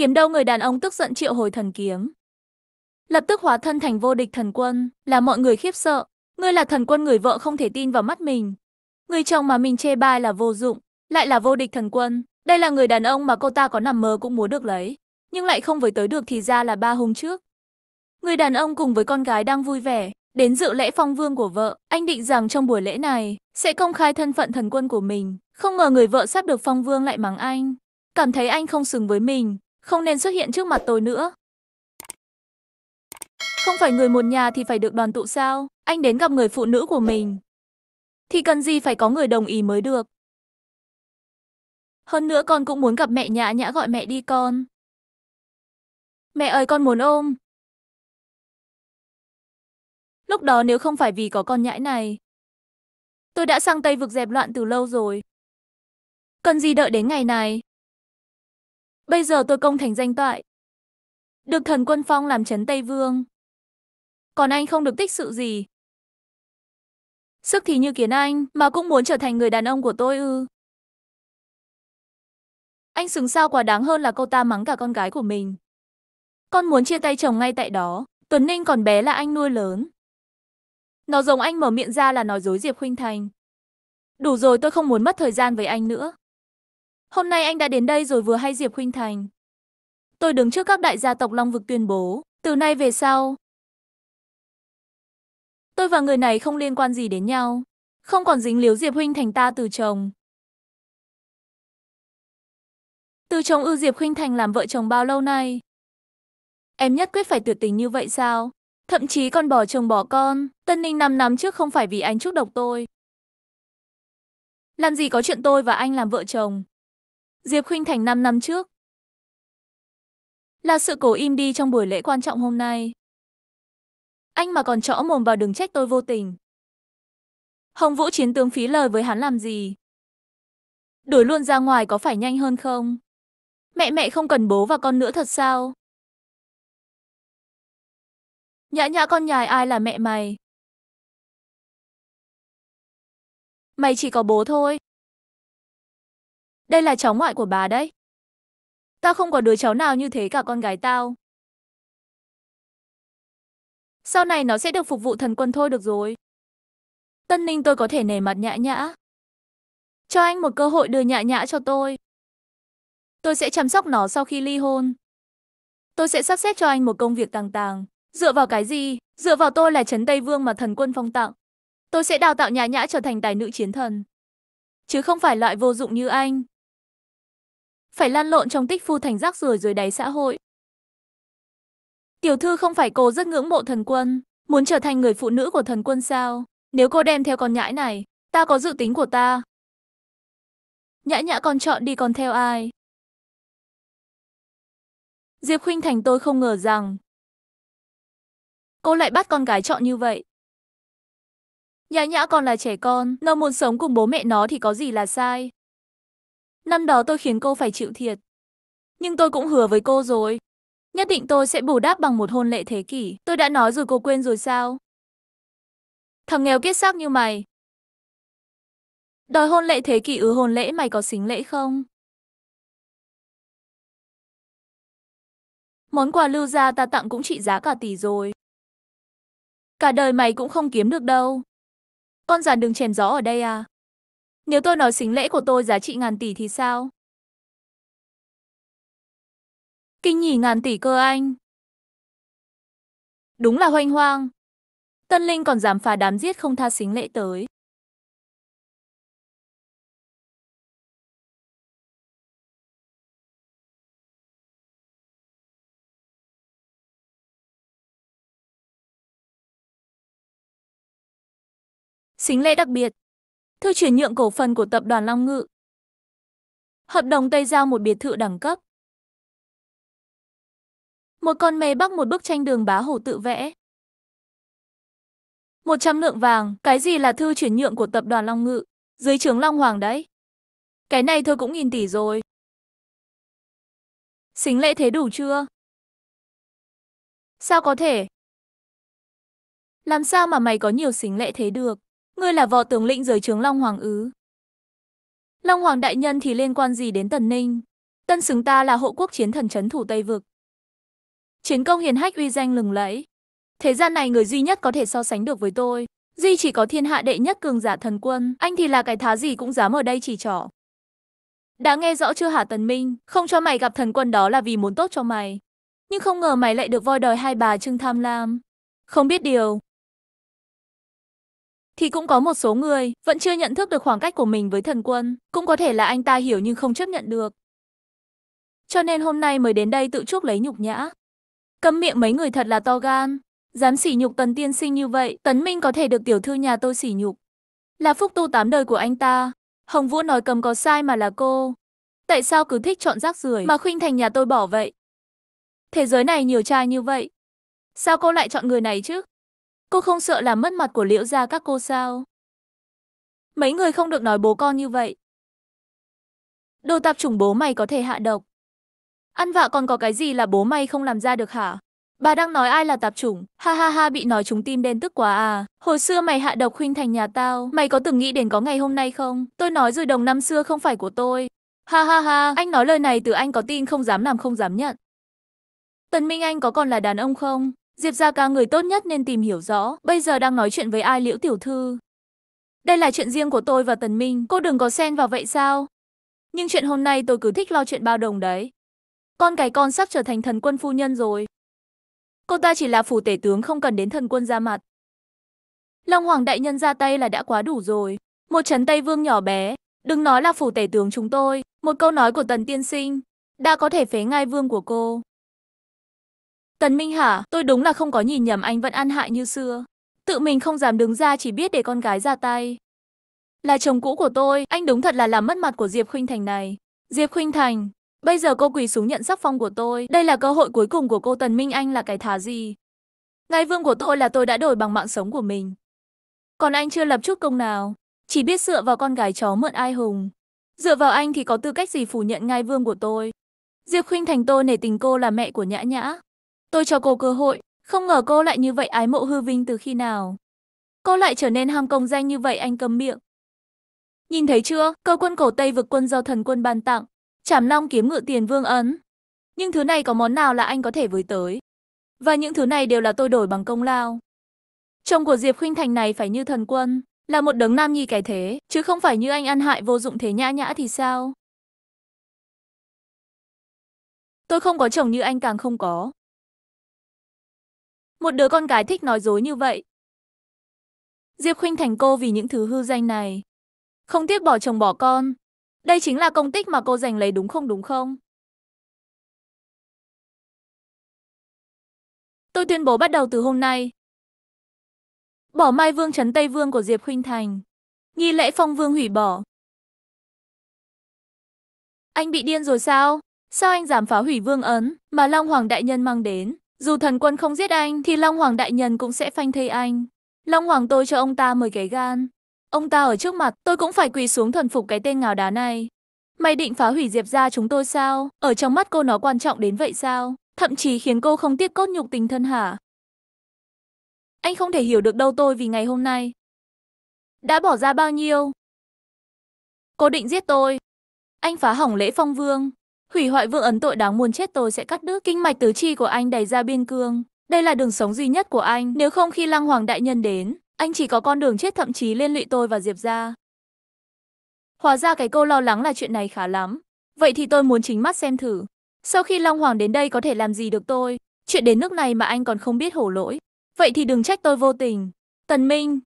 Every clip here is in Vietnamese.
Kiếm đâu người đàn ông tức giận triệu hồi thần kiếm. Lập tức hóa thân thành vô địch thần quân, là mọi người khiếp sợ. Ngươi là thần quân người vợ không thể tin vào mắt mình. Người chồng mà mình chê bai là vô dụng, lại là vô địch thần quân. Đây là người đàn ông mà cô ta có nằm mơ cũng muốn được lấy, nhưng lại không với tới được thì ra là ba hôm trước. Người đàn ông cùng với con gái đang vui vẻ, đến dự lễ phong vương của vợ, anh định rằng trong buổi lễ này, sẽ công khai thân phận thần quân của mình. Không ngờ người vợ sắp được phong vương lại mắng anh. Cảm thấy anh không xứng với mình, không nên xuất hiện trước mặt tôi nữa. Không phải người một nhà thì phải được đoàn tụ sao? Anh đến gặp người phụ nữ của mình. Thì cần gì phải có người đồng ý mới được. Hơn nữa con cũng muốn gặp mẹ nhã nhã gọi mẹ đi con. Mẹ ơi con muốn ôm. Lúc đó nếu không phải vì có con nhãi này, tôi đã sang Tây vực dẹp loạn từ lâu rồi. Cần gì đợi đến ngày này? Bây giờ tôi công thành danh toại. Được thần quân phong làm chấn Tây Vương. Còn anh không được tích sự gì. Sức thì như kiến anh, mà cũng muốn trở thành người đàn ông của tôi ư. Anh xứng sao quá đáng hơn là cô ta mắng cả con gái của mình. Con muốn chia tay chồng ngay tại đó. Tuấn Ninh còn bé là anh nuôi lớn. Nó giống anh mở miệng ra là nói dối Diệp Khuynh Thành. Đủ rồi tôi không muốn mất thời gian với anh nữa. Hôm nay anh đã đến đây rồi vừa hay Diệp Khuynh Thành. Tôi đứng trước các đại gia tộc Long Vực tuyên bố, từ nay về sau. Tôi và người này không liên quan gì đến nhau. Không còn dính liếu Diệp Huynh Thành ta từ chồng. Từ chồng ưu Diệp Khuynh Thành làm vợ chồng bao lâu nay? Em nhất quyết phải tuyệt tình như vậy sao? Thậm chí còn bỏ chồng bỏ con. Tân Ninh 5 năm trước không phải vì anh chúc độc tôi. Làm gì có chuyện tôi và anh làm vợ chồng. Diệp Khuynh Thành 5 năm trước. Là sự cố im đi trong buổi lễ quan trọng hôm nay. Anh mà còn chõ mồm vào đừng trách tôi vô tình. Hồng Vũ chiến tướng phí lời với hắn làm gì? Đuổi luôn ra ngoài có phải nhanh hơn không? Mẹ mẹ không cần bố và con nữa thật sao? Nhã nhã con nhài ai là mẹ mày? Mày chỉ có bố thôi. Đây là cháu ngoại của bà đấy. Tao không có đứa cháu nào như thế cả con gái tao. Sau này nó sẽ được phục vụ thần quân thôi được rồi. Tân Ninh tôi có thể nể mặt nhã nhã. Cho anh một cơ hội đưa nhã nhã cho tôi. Tôi sẽ chăm sóc nó sau khi ly hôn. Tôi sẽ sắp xếp cho anh một công việc tàng tàng. Dựa vào cái gì? Dựa vào tôi là Trấn Tây Vương mà thần quân phong tặng. Tôi sẽ đào tạo nhã nhã trở thành tài nữ chiến thần. Chứ không phải loại vô dụng như anh phải lan lộn trong tích phu thành rác rưởi dưới đáy xã hội. Tiểu thư không phải cô rất ngưỡng mộ thần quân, muốn trở thành người phụ nữ của thần quân sao? Nếu cô đem theo con nhãi này, ta có dự tính của ta. Nhã nhã còn chọn đi còn theo ai? Diệp Khuynh Thành tôi không ngờ rằng cô lại bắt con gái chọn như vậy. Nhã nhã còn là trẻ con, nó muốn sống cùng bố mẹ nó thì có gì là sai. Năm đó tôi khiến cô phải chịu thiệt. Nhưng tôi cũng hứa với cô rồi. Nhất định tôi sẽ bù đắp bằng một hôn lệ thế kỷ. Tôi đã nói rồi cô quên rồi sao? Thằng nghèo kiết xác như mày. Đòi hôn lệ thế kỷ ứ hôn lễ mày có xính lễ không? Món quà lưu gia ta tặng cũng trị giá cả tỷ rồi. Cả đời mày cũng không kiếm được đâu. Con già đừng chèn gió ở đây à. Nếu tôi nói xính lễ của tôi giá trị ngàn tỷ thì sao? Kinh nhỉ ngàn tỷ cơ anh. Đúng là hoanh hoang. Tân Linh còn dám phá đám giết không tha xính lễ tới. xính lễ đặc biệt, thư chuyển nhượng cổ phần của tập đoàn Long Ngự. Hợp đồng Tây Giao một biệt thự đẳng cấp. Một con mè bắc một bức tranh đường bá hồ tự vẽ. một trăm lượng vàng, cái gì là thư chuyển nhượng của tập đoàn Long Ngự, dưới trướng Long Hoàng đấy. Cái này thôi cũng nghìn tỷ rồi. Xính lễ thế đủ chưa? Sao có thể? Làm sao mà mày có nhiều xính lễ thế được? Ngươi là võ tướng lĩnh dưới trướng Long Hoàng ứ. Long Hoàng đại nhân thì liên quan gì đến Tần Ninh? Tân xứng ta là hộ quốc chiến thần chấn thủ Tây Vực. Chiến công hiền hách uy danh lừng lẫy. Thế gian này người duy nhất có thể so sánh được với tôi. Duy chỉ có thiên hạ đệ nhất cường giả thần quân. Anh thì là cái thá gì cũng dám ở đây chỉ trỏ. Đã nghe rõ chưa hả Tần Minh? Không cho mày gặp thần quân đó là vì muốn tốt cho mày. Nhưng không ngờ mày lại được voi đòi hai bà trưng tham lam. Không biết điều, thì cũng có một số người vẫn chưa nhận thức được khoảng cách của mình với thần quân. Cũng có thể là anh ta hiểu nhưng không chấp nhận được. Cho nên hôm nay mới đến đây tự chuốc lấy nhục nhã. cấm miệng mấy người thật là to gan. Dám sỉ nhục tần tiên sinh như vậy, tấn minh có thể được tiểu thư nhà tôi sỉ nhục. Là phúc tu tám đời của anh ta. Hồng Vũ nói cầm có sai mà là cô. Tại sao cứ thích chọn rác rưởi mà khuynh thành nhà tôi bỏ vậy? Thế giới này nhiều trai như vậy. Sao cô lại chọn người này chứ? Cô không sợ làm mất mặt của liễu gia các cô sao? Mấy người không được nói bố con như vậy. Đồ tạp chủng bố mày có thể hạ độc. Ăn vạ còn có cái gì là bố mày không làm ra được hả? Bà đang nói ai là tạp chủng, ha ha ha bị nói chúng tim đen tức quá à. Hồi xưa mày hạ độc khuynh thành nhà tao, mày có từng nghĩ đến có ngày hôm nay không? Tôi nói rồi đồng năm xưa không phải của tôi. Ha ha ha, anh nói lời này từ anh có tin không dám làm không dám nhận. Tần Minh Anh có còn là đàn ông không? Diệp Gia ca người tốt nhất nên tìm hiểu rõ, bây giờ đang nói chuyện với ai Liễu Tiểu Thư. Đây là chuyện riêng của tôi và Tần Minh, cô đừng có xen vào vậy sao? Nhưng chuyện hôm nay tôi cứ thích lo chuyện bao đồng đấy. Con cái con sắp trở thành thần quân phu nhân rồi. Cô ta chỉ là phủ tể tướng không cần đến thần quân ra mặt. Long Hoàng Đại Nhân ra tay là đã quá đủ rồi. Một chấn Tây Vương nhỏ bé, đừng nói là phủ tể tướng chúng tôi. Một câu nói của Tần Tiên Sinh, đã có thể phế ngai vương của cô. Tần Minh hả, tôi đúng là không có nhìn nhầm anh vẫn an hại như xưa. Tự mình không dám đứng ra chỉ biết để con gái ra tay. Là chồng cũ của tôi, anh đúng thật là làm mất mặt của Diệp Khuynh Thành này. Diệp Khuynh Thành, bây giờ cô quỳ xuống nhận sắc phong của tôi, đây là cơ hội cuối cùng của cô Tần Minh anh là cái thá gì. Ngai vương của tôi là tôi đã đổi bằng mạng sống của mình. Còn anh chưa lập chút công nào, chỉ biết dựa vào con gái chó mượn ai hùng. Dựa vào anh thì có tư cách gì phủ nhận ngai vương của tôi. Diệp Khuynh Thành tôi nể tình cô là mẹ của Nhã Nhã, Tôi cho cô cơ hội, không ngờ cô lại như vậy ái mộ hư vinh từ khi nào. Cô lại trở nên ham công danh như vậy anh cấm miệng. Nhìn thấy chưa, cơ quân cổ Tây vực quân do thần quân ban tặng, chảm long kiếm ngự tiền vương ấn. Nhưng thứ này có món nào là anh có thể với tới. Và những thứ này đều là tôi đổi bằng công lao. Chồng của Diệp Khuynh Thành này phải như thần quân, là một đấng nam nhi cái thế, chứ không phải như anh ăn hại vô dụng thế nhã nhã thì sao? Tôi không có chồng như anh càng không có. Một đứa con gái thích nói dối như vậy. Diệp Khuynh thành cô vì những thứ hư danh này. Không tiếc bỏ chồng bỏ con. Đây chính là công tích mà cô giành lấy đúng không đúng không? Tôi tuyên bố bắt đầu từ hôm nay. Bỏ Mai Vương trấn Tây Vương của Diệp Khuynh Thành. Nghi lễ phong vương hủy bỏ. Anh bị điên rồi sao? Sao anh dám phá hủy vương ấn mà Long Hoàng Đại Nhân mang đến? Dù thần quân không giết anh thì Long Hoàng Đại Nhân cũng sẽ phanh thây anh. Long Hoàng tôi cho ông ta mời cái gan. Ông ta ở trước mặt tôi cũng phải quỳ xuống thần phục cái tên ngào đá này. Mày định phá hủy Diệp ra chúng tôi sao? Ở trong mắt cô nó quan trọng đến vậy sao? Thậm chí khiến cô không tiếc cốt nhục tình thân hả? Anh không thể hiểu được đâu tôi vì ngày hôm nay. Đã bỏ ra bao nhiêu? Cô định giết tôi. Anh phá hỏng lễ phong vương. Hủy hoại vương ấn tội đáng muốn chết tôi sẽ cắt đứt kinh mạch tứ chi của anh đầy ra biên cương. Đây là đường sống duy nhất của anh, nếu không khi Lăng Hoàng đại nhân đến, anh chỉ có con đường chết thậm chí liên lụy tôi và Diệp gia. Hóa ra cái cô lo lắng là chuyện này khá lắm. Vậy thì tôi muốn chính mắt xem thử. Sau khi Long Hoàng đến đây có thể làm gì được tôi? Chuyện đến nước này mà anh còn không biết hổ lỗi. Vậy thì đừng trách tôi vô tình. Tần Minh.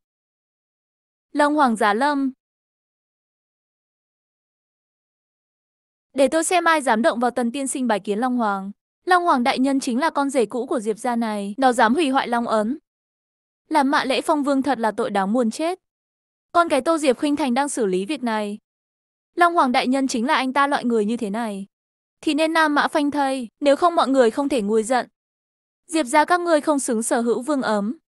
Long Hoàng Giá Lâm, Để tôi xem ai dám động vào tần tiên sinh bài kiến Long Hoàng. Long Hoàng đại nhân chính là con rể cũ của Diệp gia này, nó dám hủy hoại Long ấn. Làm mạ lễ phong vương thật là tội đáng muôn chết. Con cái Tô Diệp Khinh Thành đang xử lý việc này. Long Hoàng đại nhân chính là anh ta loại người như thế này. Thì nên nam mã phanh thây, nếu không mọi người không thể nguôi giận. Diệp gia các người không xứng sở hữu vương ấm.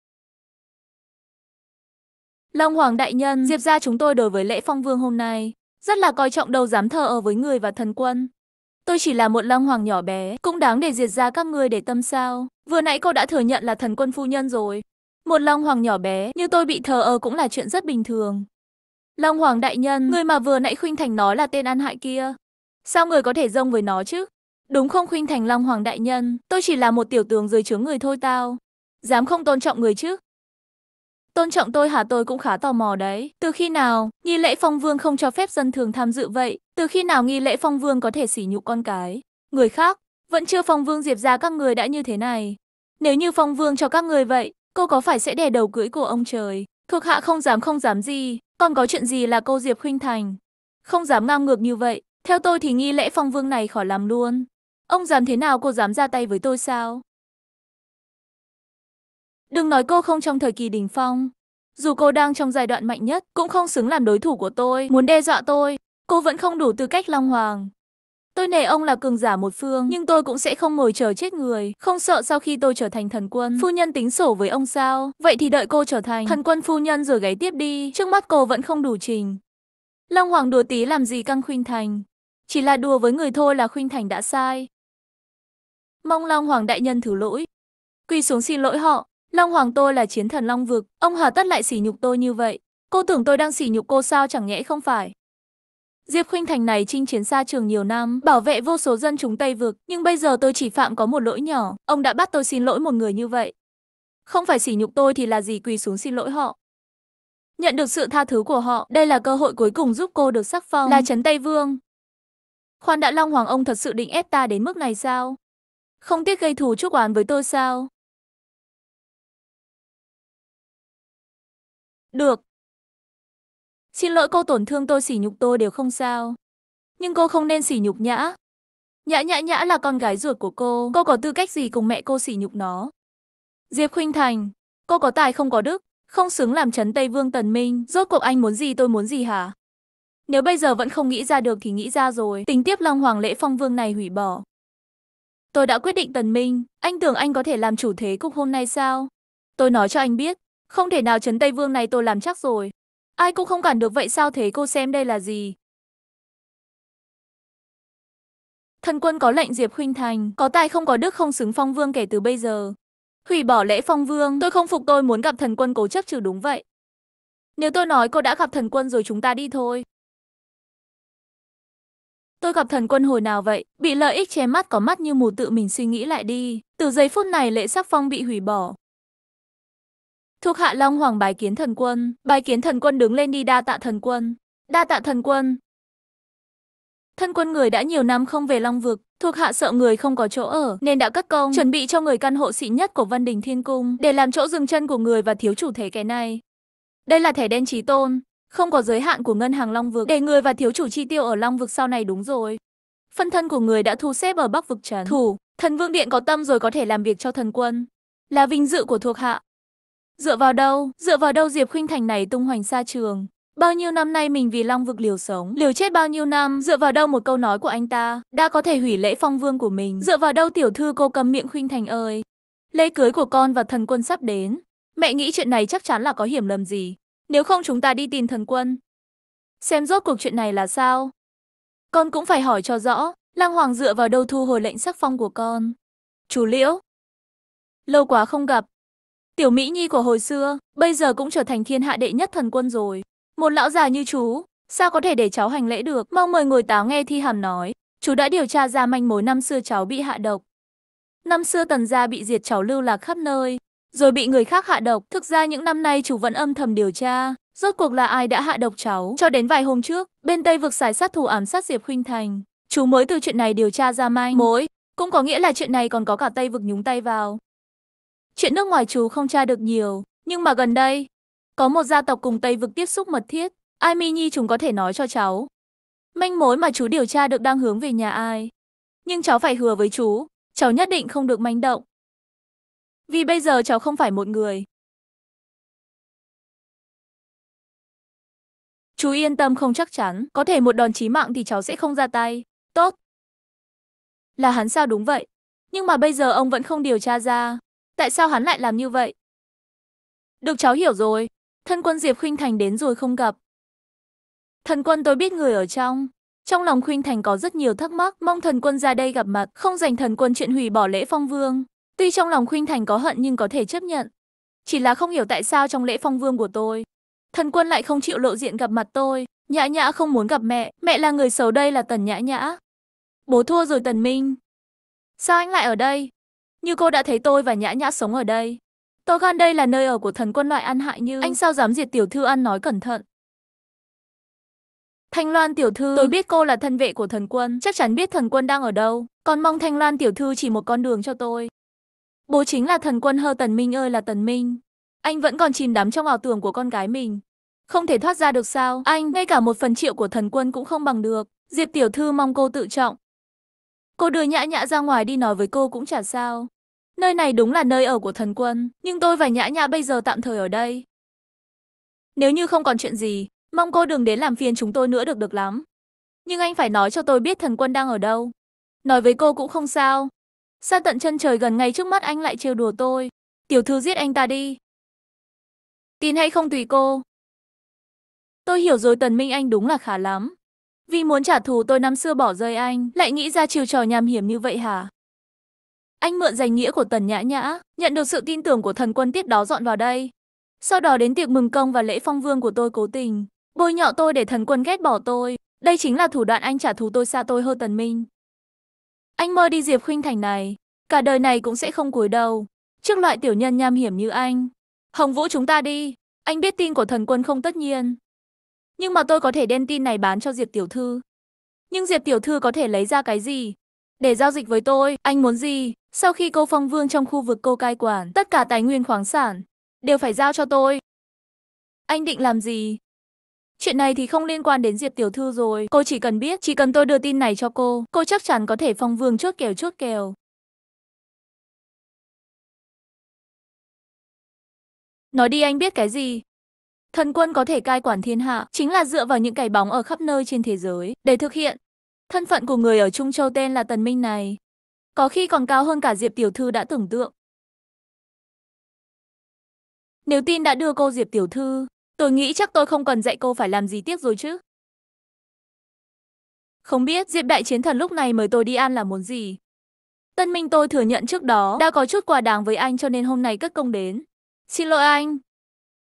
Long Hoàng đại nhân, Diệp gia chúng tôi đối với lễ phong vương hôm nay, rất là coi trọng đầu dám thờ ở với người và thần quân. Tôi chỉ là một lăng hoàng nhỏ bé, cũng đáng để diệt ra các người để tâm sao. Vừa nãy cô đã thừa nhận là thần quân phu nhân rồi. Một long hoàng nhỏ bé, như tôi bị thờ ơ cũng là chuyện rất bình thường. Long hoàng đại nhân, người mà vừa nãy khuynh thành nói là tên ăn hại kia. Sao người có thể dông với nó chứ? Đúng không khuynh thành long hoàng đại nhân, tôi chỉ là một tiểu tướng dưới chướng người thôi tao. Dám không tôn trọng người chứ? Tôn trọng tôi hả tôi cũng khá tò mò đấy. Từ khi nào, nghi lễ phong vương không cho phép dân thường tham dự vậy? Từ khi nào nghi lễ phong vương có thể sỉ nhục con cái? Người khác, vẫn chưa phong vương diệp ra các người đã như thế này. Nếu như phong vương cho các người vậy, cô có phải sẽ đè đầu cưỡi của ông trời? Thuộc hạ không dám không dám gì, còn có chuyện gì là cô Diệp Khuynh Thành? Không dám ngang ngược như vậy, theo tôi thì nghi lễ phong vương này khỏi làm luôn. Ông dám thế nào cô dám ra tay với tôi sao? Đừng nói cô không trong thời kỳ đỉnh phong. Dù cô đang trong giai đoạn mạnh nhất, cũng không xứng làm đối thủ của tôi, muốn đe dọa tôi. Cô vẫn không đủ tư cách Long Hoàng. Tôi nể ông là cường giả một phương, nhưng tôi cũng sẽ không ngồi chờ chết người. Không sợ sau khi tôi trở thành thần quân, phu nhân tính sổ với ông sao? Vậy thì đợi cô trở thành thần quân phu nhân rồi gáy tiếp đi. Trước mắt cô vẫn không đủ trình. Long Hoàng đùa tí làm gì căng Khuyên thành. Chỉ là đùa với người thôi là Khuyên thành đã sai. Mong Long Hoàng đại nhân thử lỗi. Quỳ xuống xin lỗi họ. Long Hoàng tôi là chiến thần Long Vực, ông hà tất lại sỉ nhục tôi như vậy. Cô tưởng tôi đang sỉ nhục cô sao chẳng nhẽ không phải. Diệp Khuynh Thành này chinh chiến xa trường nhiều năm, bảo vệ vô số dân chúng Tây Vực, nhưng bây giờ tôi chỉ phạm có một lỗi nhỏ, ông đã bắt tôi xin lỗi một người như vậy. Không phải sỉ nhục tôi thì là gì quỳ xuống xin lỗi họ. Nhận được sự tha thứ của họ, đây là cơ hội cuối cùng giúp cô được sắc phong là Trấn Tây Vương. Khoan đã Long Hoàng ông thật sự định ép ta đến mức này sao? Không tiếc gây thù chuốc oán với tôi sao? Được. Xin lỗi cô tổn thương tôi sỉ nhục tôi đều không sao. Nhưng cô không nên sỉ nhục nhã. Nhã nhã nhã là con gái ruột của cô. Cô có tư cách gì cùng mẹ cô sỉ nhục nó? Diệp Khuynh Thành, cô có tài không có đức, không xứng làm chấn Tây Vương Tần Minh. Rốt cuộc anh muốn gì tôi muốn gì hả? Nếu bây giờ vẫn không nghĩ ra được thì nghĩ ra rồi. Tình tiếp Long Hoàng lễ phong vương này hủy bỏ. Tôi đã quyết định Tần Minh. Anh tưởng anh có thể làm chủ thế cục hôm nay sao? Tôi nói cho anh biết, không thể nào Trấn Tây Vương này tôi làm chắc rồi. Ai cũng không cản được vậy sao thế cô xem đây là gì? Thần quân có lệnh Diệp Khuynh Thành, có tài không có đức không xứng phong vương kể từ bây giờ. Hủy bỏ lễ phong vương, tôi không phục tôi muốn gặp thần quân cố chấp trừ đúng vậy. Nếu tôi nói cô đã gặp thần quân rồi chúng ta đi thôi. Tôi gặp thần quân hồi nào vậy? Bị lợi ích che mắt có mắt như mù tự mình suy nghĩ lại đi. Từ giây phút này lễ sắc phong bị hủy bỏ, Thuộc hạ Long Hoàng bái kiến thần quân. Bái kiến thần quân đứng lên đi đa tạ thần quân. Đa tạ thần quân. Thân quân người đã nhiều năm không về Long Vực, thuộc hạ sợ người không có chỗ ở nên đã cất công chuẩn bị cho người căn hộ xịn nhất của Văn Đình Thiên Cung để làm chỗ dừng chân của người và thiếu chủ thế cái này. Đây là thẻ đen trí tôn, không có giới hạn của ngân hàng Long Vực để người và thiếu chủ chi tiêu ở Long Vực sau này đúng rồi. Phân thân của người đã thu xếp ở Bắc Vực Trấn. Thủ, thần vương điện có tâm rồi có thể làm việc cho thần quân. Là vinh dự của thuộc hạ. Dựa vào đâu, dựa vào đâu Diệp Khuynh Thành này tung hoành xa trường. Bao nhiêu năm nay mình vì Long vực liều sống, liều chết bao nhiêu năm, dựa vào đâu một câu nói của anh ta, đã có thể hủy lễ phong vương của mình. Dựa vào đâu tiểu thư cô cầm miệng Khuynh Thành ơi. Lễ cưới của con và thần quân sắp đến. Mẹ nghĩ chuyện này chắc chắn là có hiểm lầm gì. Nếu không chúng ta đi tìm thần quân. Xem rốt cuộc chuyện này là sao. Con cũng phải hỏi cho rõ, Lang Hoàng dựa vào đâu thu hồi lệnh sắc phong của con. Chú Liễu. Lâu quá không gặp, Tiểu Mỹ Nhi của hồi xưa, bây giờ cũng trở thành thiên hạ đệ nhất thần quân rồi. Một lão già như chú, sao có thể để cháu hành lễ được? Mong mời ngồi táo nghe Thi Hàm nói. Chú đã điều tra ra manh mối năm xưa cháu bị hạ độc. Năm xưa tần gia bị diệt cháu lưu lạc khắp nơi, rồi bị người khác hạ độc. Thực ra những năm nay chú vẫn âm thầm điều tra, rốt cuộc là ai đã hạ độc cháu. Cho đến vài hôm trước, bên Tây vực xài sát thủ ám sát Diệp Khuynh Thành, chú mới từ chuyện này điều tra ra manh mối. Cũng có nghĩa là chuyện này còn có cả Tây vực nhúng tay vào. Chuyện nước ngoài chú không tra được nhiều, nhưng mà gần đây, có một gia tộc cùng Tây vực tiếp xúc mật thiết, ai mi nhi chúng có thể nói cho cháu. Manh mối mà chú điều tra được đang hướng về nhà ai. Nhưng cháu phải hứa với chú, cháu nhất định không được manh động. Vì bây giờ cháu không phải một người. Chú yên tâm không chắc chắn, có thể một đòn chí mạng thì cháu sẽ không ra tay. Tốt. Là hắn sao đúng vậy? Nhưng mà bây giờ ông vẫn không điều tra ra, Tại sao hắn lại làm như vậy? Được cháu hiểu rồi. Thân quân Diệp Khuynh Thành đến rồi không gặp. Thần quân tôi biết người ở trong. Trong lòng Khuynh Thành có rất nhiều thắc mắc, mong thần quân ra đây gặp mặt, không dành thần quân chuyện hủy bỏ lễ phong vương. Tuy trong lòng Khuynh Thành có hận nhưng có thể chấp nhận. Chỉ là không hiểu tại sao trong lễ phong vương của tôi, thần quân lại không chịu lộ diện gặp mặt tôi. Nhã nhã không muốn gặp mẹ, mẹ là người xấu đây là tần nhã nhã. Bố thua rồi tần minh. Sao anh lại ở đây? Như cô đã thấy tôi và Nhã Nhã sống ở đây. Tô Gan đây là nơi ở của thần quân loại ăn hại như... Anh sao dám diệt tiểu thư ăn nói cẩn thận. Thanh Loan tiểu thư, tôi biết cô là thân vệ của thần quân, chắc chắn biết thần quân đang ở đâu. Còn mong Thanh Loan tiểu thư chỉ một con đường cho tôi. Bố chính là thần quân hơ Tần Minh ơi là Tần Minh. Anh vẫn còn chìm đắm trong ảo tưởng của con gái mình. Không thể thoát ra được sao, anh, ngay cả một phần triệu của thần quân cũng không bằng được. Diệp tiểu thư mong cô tự trọng, Cô đưa nhã nhã ra ngoài đi nói với cô cũng chả sao. Nơi này đúng là nơi ở của thần quân, nhưng tôi và nhã nhã bây giờ tạm thời ở đây. Nếu như không còn chuyện gì, mong cô đừng đến làm phiền chúng tôi nữa được được lắm. Nhưng anh phải nói cho tôi biết thần quân đang ở đâu. Nói với cô cũng không sao. Xa tận chân trời gần ngay trước mắt anh lại trêu đùa tôi. Tiểu thư giết anh ta đi. Tin hay không tùy cô. Tôi hiểu rồi Tần Minh Anh đúng là khá lắm. Vì muốn trả thù tôi năm xưa bỏ rơi anh, lại nghĩ ra chiêu trò nham hiểm như vậy hả? Anh mượn danh nghĩa của Tần Nhã Nhã, nhận được sự tin tưởng của thần quân tiết đó dọn vào đây. Sau đó đến tiệc mừng công và lễ phong vương của tôi cố tình, bôi nhọ tôi để thần quân ghét bỏ tôi. Đây chính là thủ đoạn anh trả thù tôi xa tôi hơn Tần Minh. Anh mơ đi Diệp Khuynh Thành này, cả đời này cũng sẽ không cúi đầu. Trước loại tiểu nhân nham hiểm như anh, Hồng Vũ chúng ta đi, anh biết tin của thần quân không tất nhiên, nhưng mà tôi có thể đem tin này bán cho Diệp Tiểu Thư. Nhưng Diệp Tiểu Thư có thể lấy ra cái gì? Để giao dịch với tôi, anh muốn gì? Sau khi cô phong vương trong khu vực cô cai quản, tất cả tài nguyên khoáng sản đều phải giao cho tôi. Anh định làm gì? Chuyện này thì không liên quan đến Diệp Tiểu Thư rồi. Cô chỉ cần biết, chỉ cần tôi đưa tin này cho cô, cô chắc chắn có thể phong vương chốt kèo chốt kèo. Nói đi anh biết cái gì? Thần quân có thể cai quản thiên hạ chính là dựa vào những cái bóng ở khắp nơi trên thế giới để thực hiện. Thân phận của người ở Trung Châu tên là Tần Minh này, có khi còn cao hơn cả Diệp Tiểu Thư đã tưởng tượng. Nếu tin đã đưa cô Diệp Tiểu Thư, tôi nghĩ chắc tôi không cần dạy cô phải làm gì tiếc rồi chứ. Không biết Diệp Đại Chiến Thần lúc này mời tôi đi ăn là muốn gì. Tân Minh tôi thừa nhận trước đó đã có chút quà đáng với anh cho nên hôm nay cất công đến. Xin lỗi anh,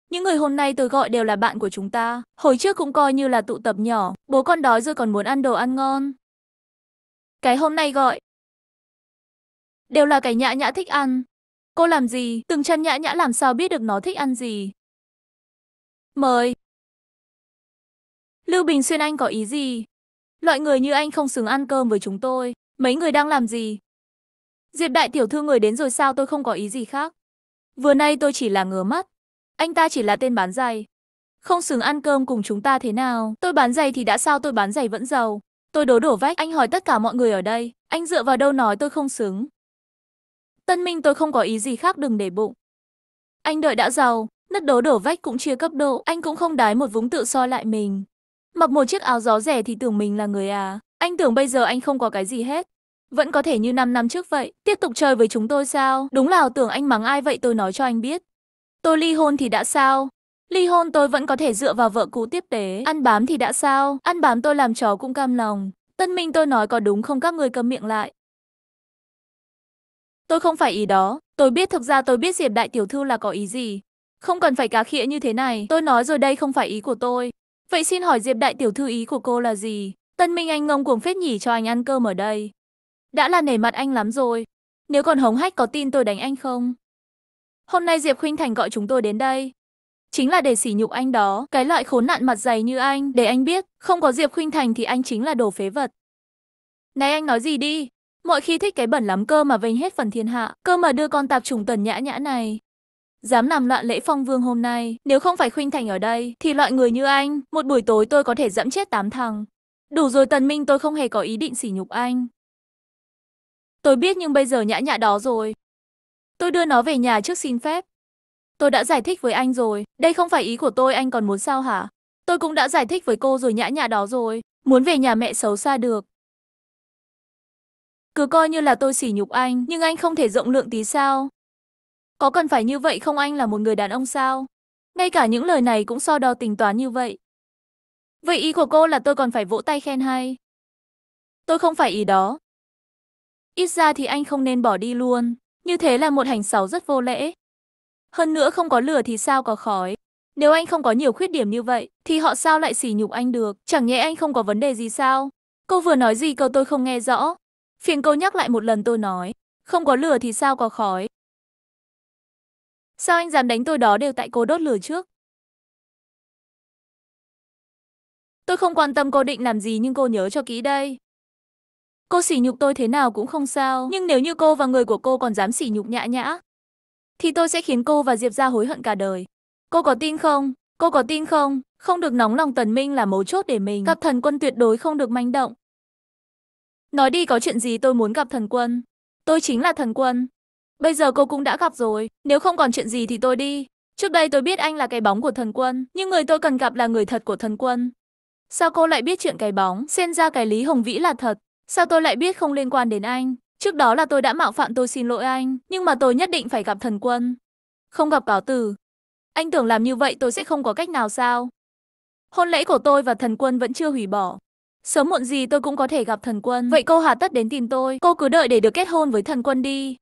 những người hôm nay tôi gọi đều là bạn của chúng ta. Hồi trước cũng coi như là tụ tập nhỏ, bố con đói rồi còn muốn ăn đồ ăn ngon. Cái hôm nay gọi đều là cái nhã nhã thích ăn. Cô làm gì? Từng chân nhã nhã làm sao biết được nó thích ăn gì? Mời. Lưu Bình Xuyên Anh có ý gì? Loại người như anh không xứng ăn cơm với chúng tôi. Mấy người đang làm gì? Diệp đại tiểu thư người đến rồi sao tôi không có ý gì khác. Vừa nay tôi chỉ là ngứa mắt. Anh ta chỉ là tên bán giày. Không xứng ăn cơm cùng chúng ta thế nào. Tôi bán giày thì đã sao tôi bán giày vẫn giàu. Tôi đố đổ vách. Anh hỏi tất cả mọi người ở đây. Anh dựa vào đâu nói tôi không xứng. Tân Minh tôi không có ý gì khác đừng để bụng. Anh đợi đã giàu. Nất đố đổ vách cũng chia cấp độ. Anh cũng không đái một vúng tự soi lại mình. Mặc một chiếc áo gió rẻ thì tưởng mình là người à. Anh tưởng bây giờ anh không có cái gì hết. Vẫn có thể như 5 năm trước vậy, tiếp tục chơi với chúng tôi sao? Đúng là tưởng anh mắng ai vậy tôi nói cho anh biết. Tôi ly hôn thì đã sao? Ly hôn tôi vẫn có thể dựa vào vợ cũ tiếp tế. Ăn bám thì đã sao? Ăn bám tôi làm chó cũng cam lòng. Tân Minh tôi nói có đúng không các người cầm miệng lại. Tôi không phải ý đó. Tôi biết thực ra tôi biết Diệp Đại Tiểu Thư là có ý gì. Không cần phải cá khịa như thế này. Tôi nói rồi đây không phải ý của tôi. Vậy xin hỏi Diệp Đại Tiểu Thư ý của cô là gì? Tân Minh anh ngông cuồng phết nhỉ cho anh ăn cơm ở đây. Đã là nể mặt anh lắm rồi. Nếu còn hống hách có tin tôi đánh anh không? Hôm nay Diệp Khuynh Thành gọi chúng tôi đến đây. Chính là để sỉ nhục anh đó, cái loại khốn nạn mặt dày như anh, để anh biết, không có Diệp Khuynh Thành thì anh chính là đồ phế vật. Này anh nói gì đi, mọi khi thích cái bẩn lắm cơ mà vênh hết phần thiên hạ, cơ mà đưa con tạp trùng tần nhã nhã này. Dám làm loạn lễ phong vương hôm nay, nếu không phải Khuynh Thành ở đây, thì loại người như anh, một buổi tối tôi có thể dẫm chết tám thằng. Đủ rồi Tần Minh tôi không hề có ý định sỉ nhục anh. Tôi biết nhưng bây giờ nhã nhã đó rồi, Tôi đưa nó về nhà trước xin phép. Tôi đã giải thích với anh rồi, đây không phải ý của tôi anh còn muốn sao hả? Tôi cũng đã giải thích với cô rồi nhã nhã đó rồi, muốn về nhà mẹ xấu xa được. Cứ coi như là tôi sỉ nhục anh, nhưng anh không thể rộng lượng tí sao? Có cần phải như vậy không anh là một người đàn ông sao? Ngay cả những lời này cũng so đo tính toán như vậy. Vậy ý của cô là tôi còn phải vỗ tay khen hay? Tôi không phải ý đó. Ít ra thì anh không nên bỏ đi luôn. Như thế là một hành xấu rất vô lễ. Hơn nữa không có lửa thì sao có khói. Nếu anh không có nhiều khuyết điểm như vậy, thì họ sao lại sỉ nhục anh được? Chẳng nhẽ anh không có vấn đề gì sao? Cô vừa nói gì câu tôi không nghe rõ. Phiền cô nhắc lại một lần tôi nói. Không có lửa thì sao có khói. Sao anh dám đánh tôi đó đều tại cô đốt lửa trước? Tôi không quan tâm cô định làm gì nhưng cô nhớ cho kỹ đây. Cô sỉ nhục tôi thế nào cũng không sao, nhưng nếu như cô và người của cô còn dám sỉ nhục nhã nhã, thì tôi sẽ khiến cô và Diệp ra hối hận cả đời. Cô có tin không? Cô có tin không? Không được nóng lòng tần minh là mấu chốt để mình. Gặp thần quân tuyệt đối không được manh động. Nói đi có chuyện gì tôi muốn gặp thần quân. Tôi chính là thần quân. Bây giờ cô cũng đã gặp rồi, nếu không còn chuyện gì thì tôi đi. Trước đây tôi biết anh là cái bóng của thần quân, nhưng người tôi cần gặp là người thật của thần quân. Sao cô lại biết chuyện cái bóng, Xem ra cái Lý Hồng Vĩ là thật? Sao tôi lại biết không liên quan đến anh? Trước đó là tôi đã mạo phạm tôi xin lỗi anh, nhưng mà tôi nhất định phải gặp thần quân. Không gặp cáo từ. Anh tưởng làm như vậy tôi sẽ không có cách nào sao? Hôn lễ của tôi và thần quân vẫn chưa hủy bỏ. Sớm muộn gì tôi cũng có thể gặp thần quân. Vậy cô hà tất đến tìm tôi, cô cứ đợi để được kết hôn với thần quân đi.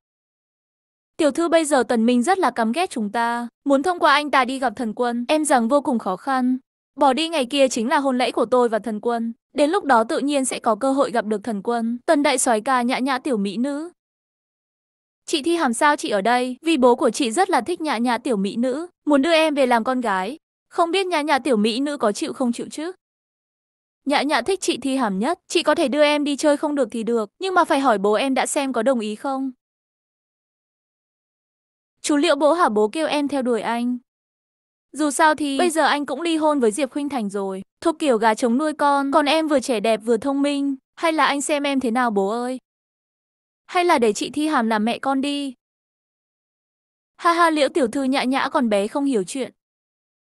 Tiểu thư bây giờ Tần Minh rất là căm ghét chúng ta, muốn thông qua anh ta đi gặp thần quân, em rằng vô cùng khó khăn. Bỏ đi ngày kia chính là hôn lễ của tôi và thần quân. Đến lúc đó tự nhiên sẽ có cơ hội gặp được thần quân. Tần đại soái ca nhã nhã tiểu mỹ nữ. Chị Thi Hàm sao chị ở đây? Vì bố của chị rất là thích nhã nhã tiểu mỹ nữ, muốn đưa em về làm con gái. Không biết nhã nhã tiểu mỹ nữ có chịu không chịu chứ? Nhã nhã thích chị Thi Hàm nhất, chị có thể đưa em đi chơi không được thì được, nhưng mà phải hỏi bố em đã xem có đồng ý không. Chú liệu bố hả bố kêu em theo đuổi anh. Dù sao thì bây giờ anh cũng ly hôn với Diệp Khuynh Thành rồi, thuộc kiểu gà trống nuôi con, còn em vừa trẻ đẹp vừa thông minh, hay là anh xem em thế nào bố ơi? Hay là để chị Thi Hàm làm mẹ con đi? Ha ha liễu tiểu thư nhã nhã còn bé không hiểu chuyện.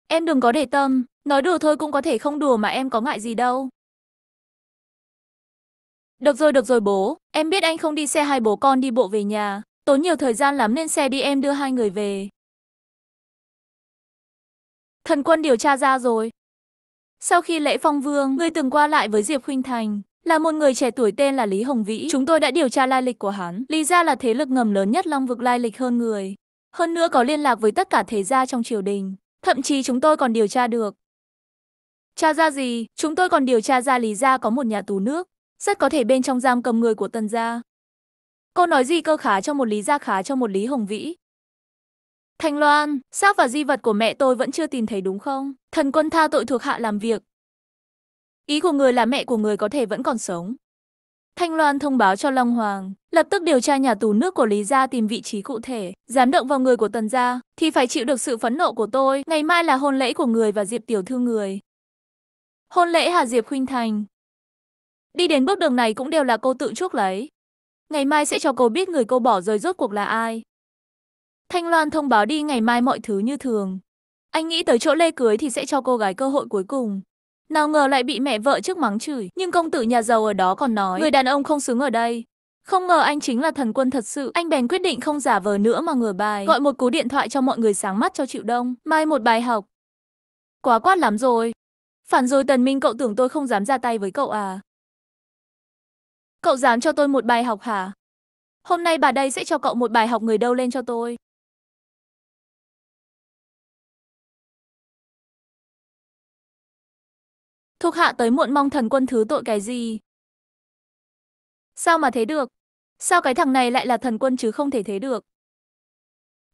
Em đừng có để tâm, nói đùa thôi cũng có thể không đùa mà em có ngại gì đâu. Được rồi được rồi bố, em biết anh không đi xe hai bố con đi bộ về nhà, tốn nhiều thời gian lắm nên xe đi em đưa hai người về. Thần quân điều tra ra rồi, sau khi lễ phong vương, người từng qua lại với Diệp Khuynh Thành là một người trẻ tuổi tên là Lý Hồng Vĩ. Chúng tôi đã điều tra lai lịch của hắn. Lý gia là thế lực ngầm lớn nhất Long vực lai lịch hơn người. Hơn nữa có liên lạc với tất cả thế gia trong triều đình. Thậm chí chúng tôi còn điều tra được. Tra ra gì? Chúng tôi còn điều tra ra Lý gia có một nhà tù nước. Rất có thể bên trong giam cầm người của tần gia. Cô nói gì cơ khá cho một Lý gia khá cho một Lý Hồng Vĩ. Thanh Loan, xác và di vật của mẹ tôi vẫn chưa tìm thấy đúng không? Thần quân tha tội thuộc hạ làm việc. Ý của người là mẹ của người có thể vẫn còn sống. Thanh Loan thông báo cho Long Hoàng, lập tức điều tra nhà tù nước của Lý Gia tìm vị trí cụ thể, dám động vào người của Tần Gia, thì phải chịu được sự phẫn nộ của tôi, ngày mai là hôn lễ của người và Diệp Tiểu Thư người. Hôn lễ Hà Diệp Khuynh Thành Đi đến bước đường này cũng đều là cô tự chuốc lấy. Ngày mai sẽ cho cô biết người cô bỏ rơi rốt cuộc là ai. Thanh Loan thông báo đi ngày mai mọi thứ như thường. Anh nghĩ tới chỗ lê cưới thì sẽ cho cô gái cơ hội cuối cùng. Nào ngờ lại bị mẹ vợ trước mắng chửi, nhưng công tử nhà giàu ở đó còn nói, người đàn ông không xứng ở đây. Không ngờ anh chính là thần quân thật sự, anh bèn quyết định không giả vờ nữa mà ngửa bài, gọi một cú điện thoại cho mọi người sáng mắt cho chịu đông, mai một bài học. Quá quát lắm rồi. Phản rồi Tần Minh cậu tưởng tôi không dám ra tay với cậu à? Cậu dám cho tôi một bài học hả? Hôm nay bà đây sẽ cho cậu một bài học người đâu lên cho tôi. Thuộc hạ tới muộn mong thần quân thứ tội cái gì? Sao mà thế được? Sao cái thằng này lại là thần quân chứ không thể thế được?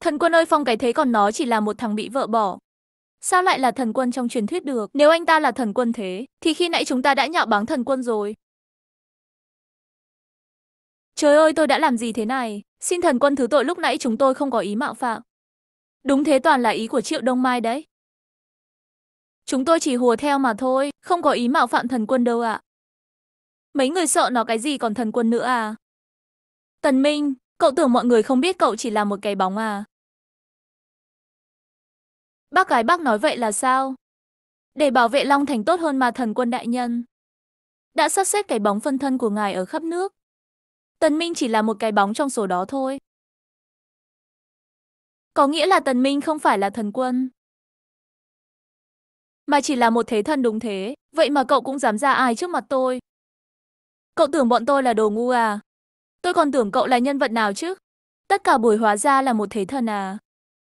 Thần quân ơi phong cái thế còn nó chỉ là một thằng bị vợ bỏ. Sao lại là thần quân trong truyền thuyết được? Nếu anh ta là thần quân thế, thì khi nãy chúng ta đã nhạo báng thần quân rồi. Trời ơi tôi đã làm gì thế này? Xin thần quân thứ tội lúc nãy chúng tôi không có ý mạo phạm. Đúng thế toàn là ý của Triệu Đông Mai đấy. Chúng tôi chỉ hùa theo mà thôi, không có ý mạo phạm thần quân đâu ạ. Mấy người sợ nó cái gì còn thần quân nữa à? Tần Minh, cậu tưởng mọi người không biết cậu chỉ là một cái bóng à? Bác gái bác nói vậy là sao? Để bảo vệ Long Thành tốt hơn mà thần quân đại nhân. Đã sắp xếp cái bóng phân thân của ngài ở khắp nước. Tần Minh chỉ là một cái bóng trong số đó thôi. Có nghĩa là Tần Minh không phải là thần quân mà chỉ là một thế thân đúng thế, vậy mà cậu cũng dám ra ai trước mặt tôi. Cậu tưởng bọn tôi là đồ ngu à? Tôi còn tưởng cậu là nhân vật nào chứ? Tất cả buổi hóa ra là một thế thân à?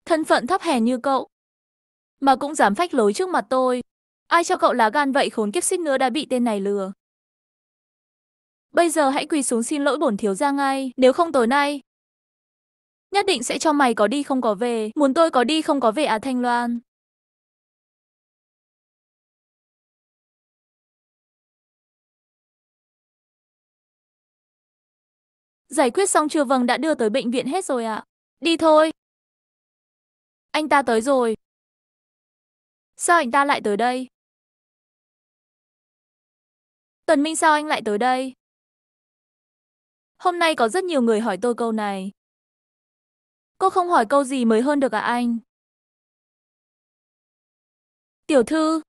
Thân phận thấp hèn như cậu. Mà cũng dám phách lối trước mặt tôi. Ai cho cậu lá gan vậy khốn kiếp xích nữa đã bị tên này lừa. Bây giờ hãy quỳ xuống xin lỗi bổn thiếu ra ngay, nếu không tối nay. Nhất định sẽ cho mày có đi không có về, muốn tôi có đi không có về à Thanh Loan. Giải quyết xong chưa vâng đã đưa tới bệnh viện hết rồi ạ. À. Đi thôi. Anh ta tới rồi. Sao anh ta lại tới đây? tuần Minh sao anh lại tới đây? Hôm nay có rất nhiều người hỏi tôi câu này. Cô không hỏi câu gì mới hơn được à anh? Tiểu thư.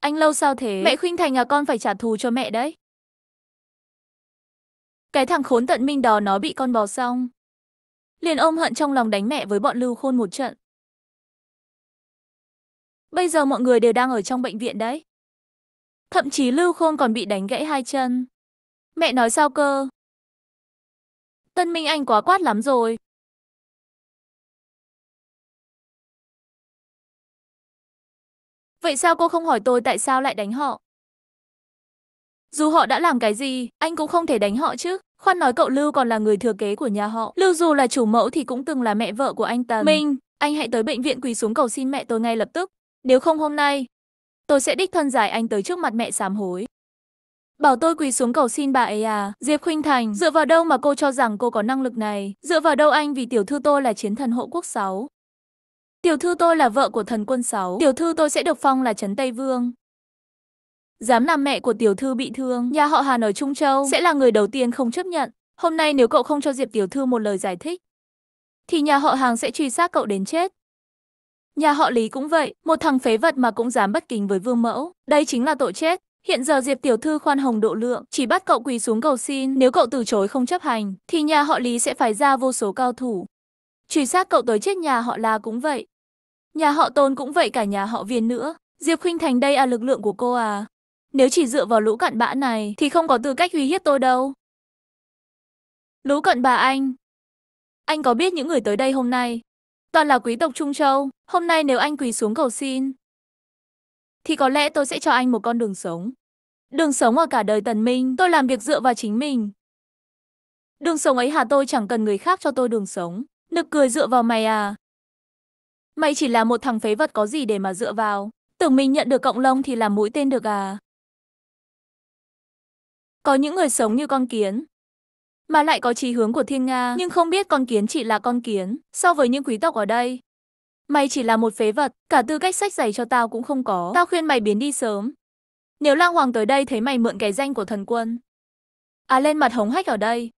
Anh lâu sao thế? Mẹ khuyên Thành à con phải trả thù cho mẹ đấy. Cái thằng khốn tận minh đó nó bị con bò xong. Liền ôm hận trong lòng đánh mẹ với bọn lưu khôn một trận. Bây giờ mọi người đều đang ở trong bệnh viện đấy. Thậm chí lưu khôn còn bị đánh gãy hai chân. Mẹ nói sao cơ? Tân Minh Anh quá quát lắm rồi. Vậy sao cô không hỏi tôi tại sao lại đánh họ? Dù họ đã làm cái gì, anh cũng không thể đánh họ chứ. Khoan nói cậu Lưu còn là người thừa kế của nhà họ. Lưu dù là chủ mẫu thì cũng từng là mẹ vợ của anh Tần. Minh, anh hãy tới bệnh viện quỳ xuống cầu xin mẹ tôi ngay lập tức. Nếu không hôm nay, tôi sẽ đích thân giải anh tới trước mặt mẹ sám hối. Bảo tôi quỳ xuống cầu xin bà ấy à, Diệp Khuynh Thành, dựa vào đâu mà cô cho rằng cô có năng lực này, dựa vào đâu anh vì tiểu thư tôi là chiến thần hộ quốc 6. Tiểu thư tôi là vợ của thần quân 6, tiểu thư tôi sẽ được phong là Trấn Tây Vương dám làm mẹ của tiểu thư bị thương, nhà họ Hà ở Trung Châu sẽ là người đầu tiên không chấp nhận. Hôm nay nếu cậu không cho Diệp tiểu thư một lời giải thích, thì nhà họ hàng sẽ truy sát cậu đến chết. Nhà họ Lý cũng vậy, một thằng phế vật mà cũng dám bất kính với vương mẫu, đây chính là tội chết. Hiện giờ Diệp tiểu thư khoan hồng độ lượng, chỉ bắt cậu quỳ xuống cầu xin, nếu cậu từ chối không chấp hành, thì nhà họ Lý sẽ phải ra vô số cao thủ. Truy sát cậu tới chết nhà họ La cũng vậy. Nhà họ Tôn cũng vậy cả nhà họ Viên nữa. Diệp Khuynh Thành đây à lực lượng của cô à? Nếu chỉ dựa vào lũ cặn bã này thì không có tư cách uy hiếp tôi đâu. Lũ cận bà anh. Anh có biết những người tới đây hôm nay? Toàn là quý tộc Trung Châu. Hôm nay nếu anh quỳ xuống cầu xin, thì có lẽ tôi sẽ cho anh một con đường sống. Đường sống ở cả đời tần minh, tôi làm việc dựa vào chính mình. Đường sống ấy hà tôi chẳng cần người khác cho tôi đường sống. Nực cười dựa vào mày à. Mày chỉ là một thằng phế vật có gì để mà dựa vào. Tưởng mình nhận được cộng lông thì làm mũi tên được à. Có những người sống như con kiến, mà lại có trí hướng của thiên Nga, nhưng không biết con kiến chỉ là con kiến, so với những quý tộc ở đây. Mày chỉ là một phế vật, cả tư cách sách giày cho tao cũng không có, tao khuyên mày biến đi sớm. Nếu lang hoàng tới đây thấy mày mượn cái danh của thần quân, à lên mặt hống hách ở đây,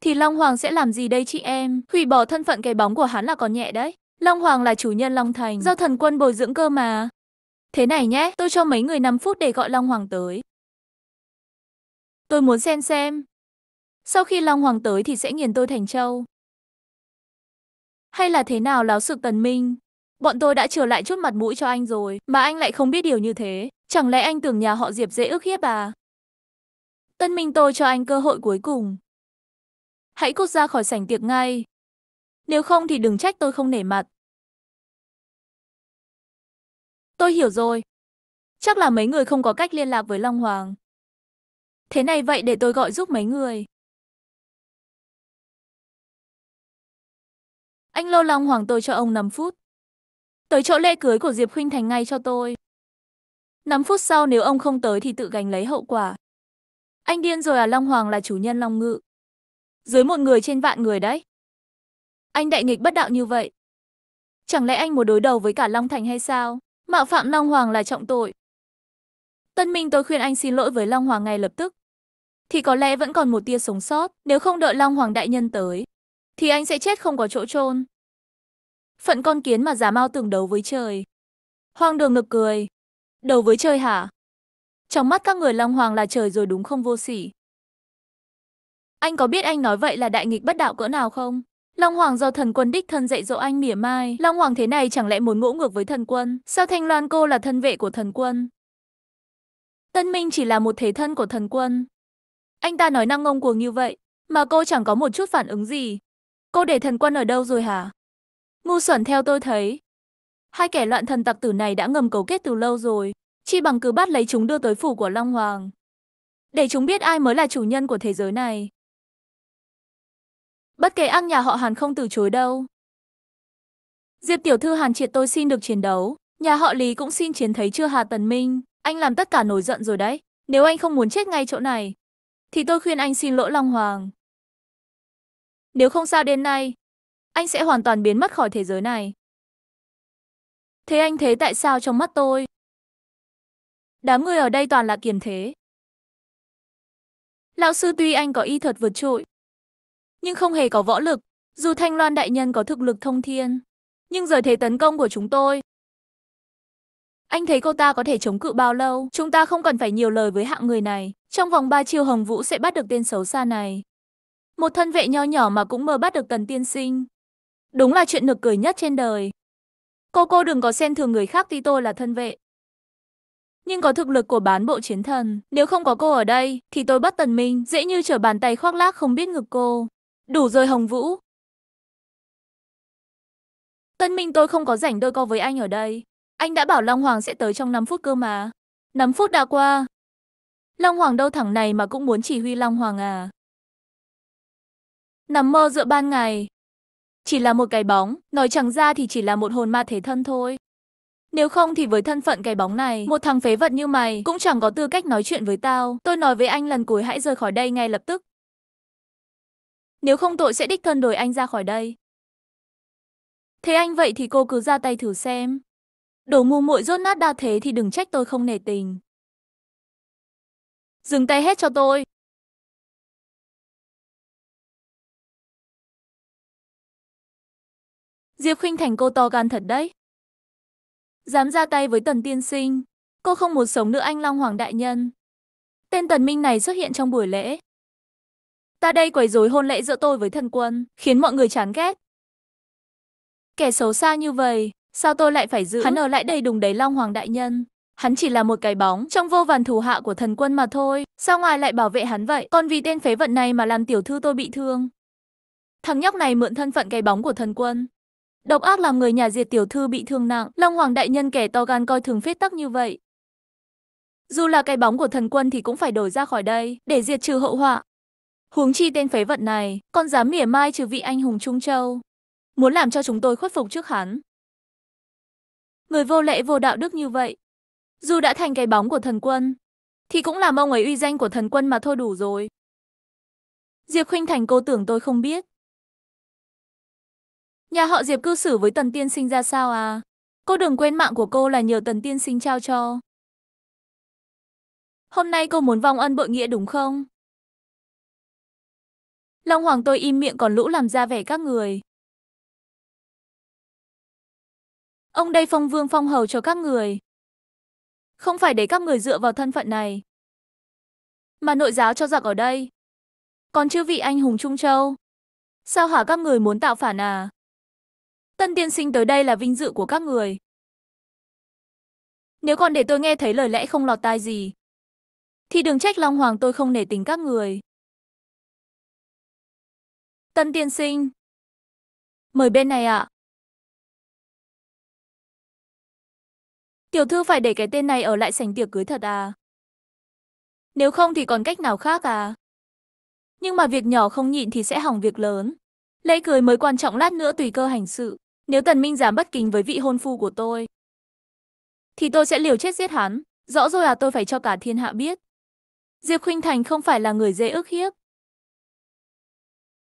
thì Long Hoàng sẽ làm gì đây chị em? Hủy bỏ thân phận cái bóng của hắn là còn nhẹ đấy. Long Hoàng là chủ nhân Long Thành, do thần quân bồi dưỡng cơ mà. Thế này nhé, tôi cho mấy người năm phút để gọi Long Hoàng tới. Tôi muốn xem xem. Sau khi Long Hoàng tới thì sẽ nghiền tôi thành trâu. Hay là thế nào láo sực tần minh? Bọn tôi đã trở lại chút mặt mũi cho anh rồi, mà anh lại không biết điều như thế. Chẳng lẽ anh tưởng nhà họ Diệp dễ ước hiếp à? Tân Minh tôi cho anh cơ hội cuối cùng. Hãy cút ra khỏi sảnh tiệc ngay. Nếu không thì đừng trách tôi không nể mặt. Tôi hiểu rồi. Chắc là mấy người không có cách liên lạc với Long Hoàng. Thế này vậy để tôi gọi giúp mấy người. Anh Lô Long Hoàng tôi cho ông 5 phút. Tới chỗ lễ cưới của Diệp Khuynh Thành ngay cho tôi. 5 phút sau nếu ông không tới thì tự gánh lấy hậu quả. Anh điên rồi à Long Hoàng là chủ nhân Long Ngự. Dưới một người trên vạn người đấy. Anh đại nghịch bất đạo như vậy. Chẳng lẽ anh muốn đối đầu với cả Long Thành hay sao? Mạo phạm Long Hoàng là trọng tội. Tân Minh tôi khuyên anh xin lỗi với Long Hoàng ngay lập tức thì có lẽ vẫn còn một tia sống sót, nếu không đợi Long Hoàng Đại Nhân tới, thì anh sẽ chết không có chỗ chôn. Phận con kiến mà giả mau tưởng đấu với trời. Hoàng đường ngực cười. Đầu với trời hả? Trong mắt các người Long Hoàng là trời rồi đúng không vô sỉ? Anh có biết anh nói vậy là đại nghịch bất đạo cỡ nào không? Long Hoàng do thần quân đích thân dạy dỗ anh mỉa mai. Long Hoàng thế này chẳng lẽ muốn ngỗ ngược với thần quân? Sao Thanh Loan cô là thân vệ của thần quân? Tân Minh chỉ là một thế thân của thần quân. Anh ta nói năng ngông cuồng như vậy, mà cô chẳng có một chút phản ứng gì. Cô để thần quân ở đâu rồi hả? Ngu xuẩn theo tôi thấy. Hai kẻ loạn thần tặc tử này đã ngầm cấu kết từ lâu rồi, chi bằng cứ bắt lấy chúng đưa tới phủ của Long Hoàng. Để chúng biết ai mới là chủ nhân của thế giới này. Bất kể ác nhà họ Hàn không từ chối đâu. Diệp tiểu thư Hàn triệt tôi xin được chiến đấu, nhà họ Lý cũng xin chiến thấy chưa Hà Tần Minh, anh làm tất cả nổi giận rồi đấy. Nếu anh không muốn chết ngay chỗ này, thì tôi khuyên anh xin lỗi Long Hoàng. Nếu không sao đến nay, anh sẽ hoàn toàn biến mất khỏi thế giới này. Thế anh thấy tại sao trong mắt tôi? Đám người ở đây toàn là kiềm thế. Lão sư tuy anh có y thuật vượt trội, nhưng không hề có võ lực, dù Thanh Loan đại nhân có thực lực thông thiên. Nhưng giờ thế tấn công của chúng tôi, anh thấy cô ta có thể chống cự bao lâu, chúng ta không cần phải nhiều lời với hạng người này. Trong vòng 3 chiêu Hồng Vũ sẽ bắt được tên xấu xa này. Một thân vệ nho nhỏ mà cũng mơ bắt được tần tiên sinh. Đúng là chuyện nực cười nhất trên đời. Cô cô đừng có xem thường người khác tuy tôi là thân vệ. Nhưng có thực lực của bán bộ chiến thần, nếu không có cô ở đây, thì tôi bắt tần minh, dễ như trở bàn tay khoác lác không biết ngực cô. Đủ rồi Hồng Vũ. Tân minh tôi không có rảnh đôi co với anh ở đây. Anh đã bảo Long Hoàng sẽ tới trong 5 phút cơ mà. 5 phút đã qua, Long Hoàng đâu thẳng này mà cũng muốn chỉ huy Long Hoàng à? Nằm mơ giữa ban ngày. Chỉ là một cái bóng, nói chẳng ra thì chỉ là một hồn ma thể thân thôi. Nếu không thì với thân phận cái bóng này, một thằng phế vật như mày cũng chẳng có tư cách nói chuyện với tao. Tôi nói với anh lần cuối hãy rời khỏi đây ngay lập tức. Nếu không tội sẽ đích thân đuổi anh ra khỏi đây. Thế anh vậy thì cô cứ ra tay thử xem. Đồ ngu muội rốt nát đa thế thì đừng trách tôi không nể tình. Dừng tay hết cho tôi. Diệp Khinh Thành cô to gan thật đấy. Dám ra tay với Tần Tiên Sinh, cô không muốn sống nữa anh Long Hoàng Đại Nhân. Tên Tần Minh này xuất hiện trong buổi lễ. Ta đây quấy rối hôn lễ giữa tôi với thần quân, khiến mọi người chán ghét. Kẻ xấu xa như vậy, sao tôi lại phải giữ hắn ở lại đây đùng đấy Long Hoàng Đại Nhân? Hắn chỉ là một cái bóng trong vô vàn thủ hạ của thần quân mà thôi. Sao ngài lại bảo vệ hắn vậy? Còn vì tên phế vận này mà làm tiểu thư tôi bị thương. Thằng nhóc này mượn thân phận cái bóng của thần quân. Độc ác làm người nhà diệt tiểu thư bị thương nặng. Long Hoàng đại nhân kẻ to gan coi thường phết tắc như vậy. Dù là cái bóng của thần quân thì cũng phải đổi ra khỏi đây, để diệt trừ hậu họa. Huống chi tên phế vật này, còn dám mỉa mai trừ vị anh hùng Trung Châu. Muốn làm cho chúng tôi khuất phục trước hắn. Người vô lễ vô đạo đức như vậy, dù đã thành cái bóng của thần quân, thì cũng là mong ấy uy danh của thần quân mà thôi đủ rồi. Diệp Khuynh Thành cô tưởng tôi không biết. Nhà họ Diệp cư xử với tần tiên sinh ra sao à? Cô đừng quên mạng của cô là nhờ tần tiên sinh trao cho. Hôm nay cô muốn vong ân bội nghĩa đúng không? Long Hoàng tôi im miệng còn lũ làm ra vẻ các người. Ông đây phong vương phong hầu cho các người không phải để các người dựa vào thân phận này. Mà nội giáo cho giặc ở đây. Còn chưa vị anh hùng Trung Châu. Sao hả các người muốn tạo phản à? Tân tiên sinh tới đây là vinh dự của các người. Nếu còn để tôi nghe thấy lời lẽ không lọt tai gì, thì đừng trách Long Hoàng tôi không nể tình các người. Tân tiên sinh. Mời bên này ạ. À. Tiểu thư phải để cái tên này ở lại sành tiệc cưới thật à? Nếu không thì còn cách nào khác à? Nhưng mà việc nhỏ không nhịn thì sẽ hỏng việc lớn. Lễ cưới mới quan trọng lát nữa tùy cơ hành sự. Nếu Tần Minh dám bất kính với vị hôn phu của tôi, thì tôi sẽ liều chết giết hắn. Rõ rồi à, tôi phải cho cả thiên hạ biết. Diệp Khuynh Thành không phải là người dễ ức hiếp.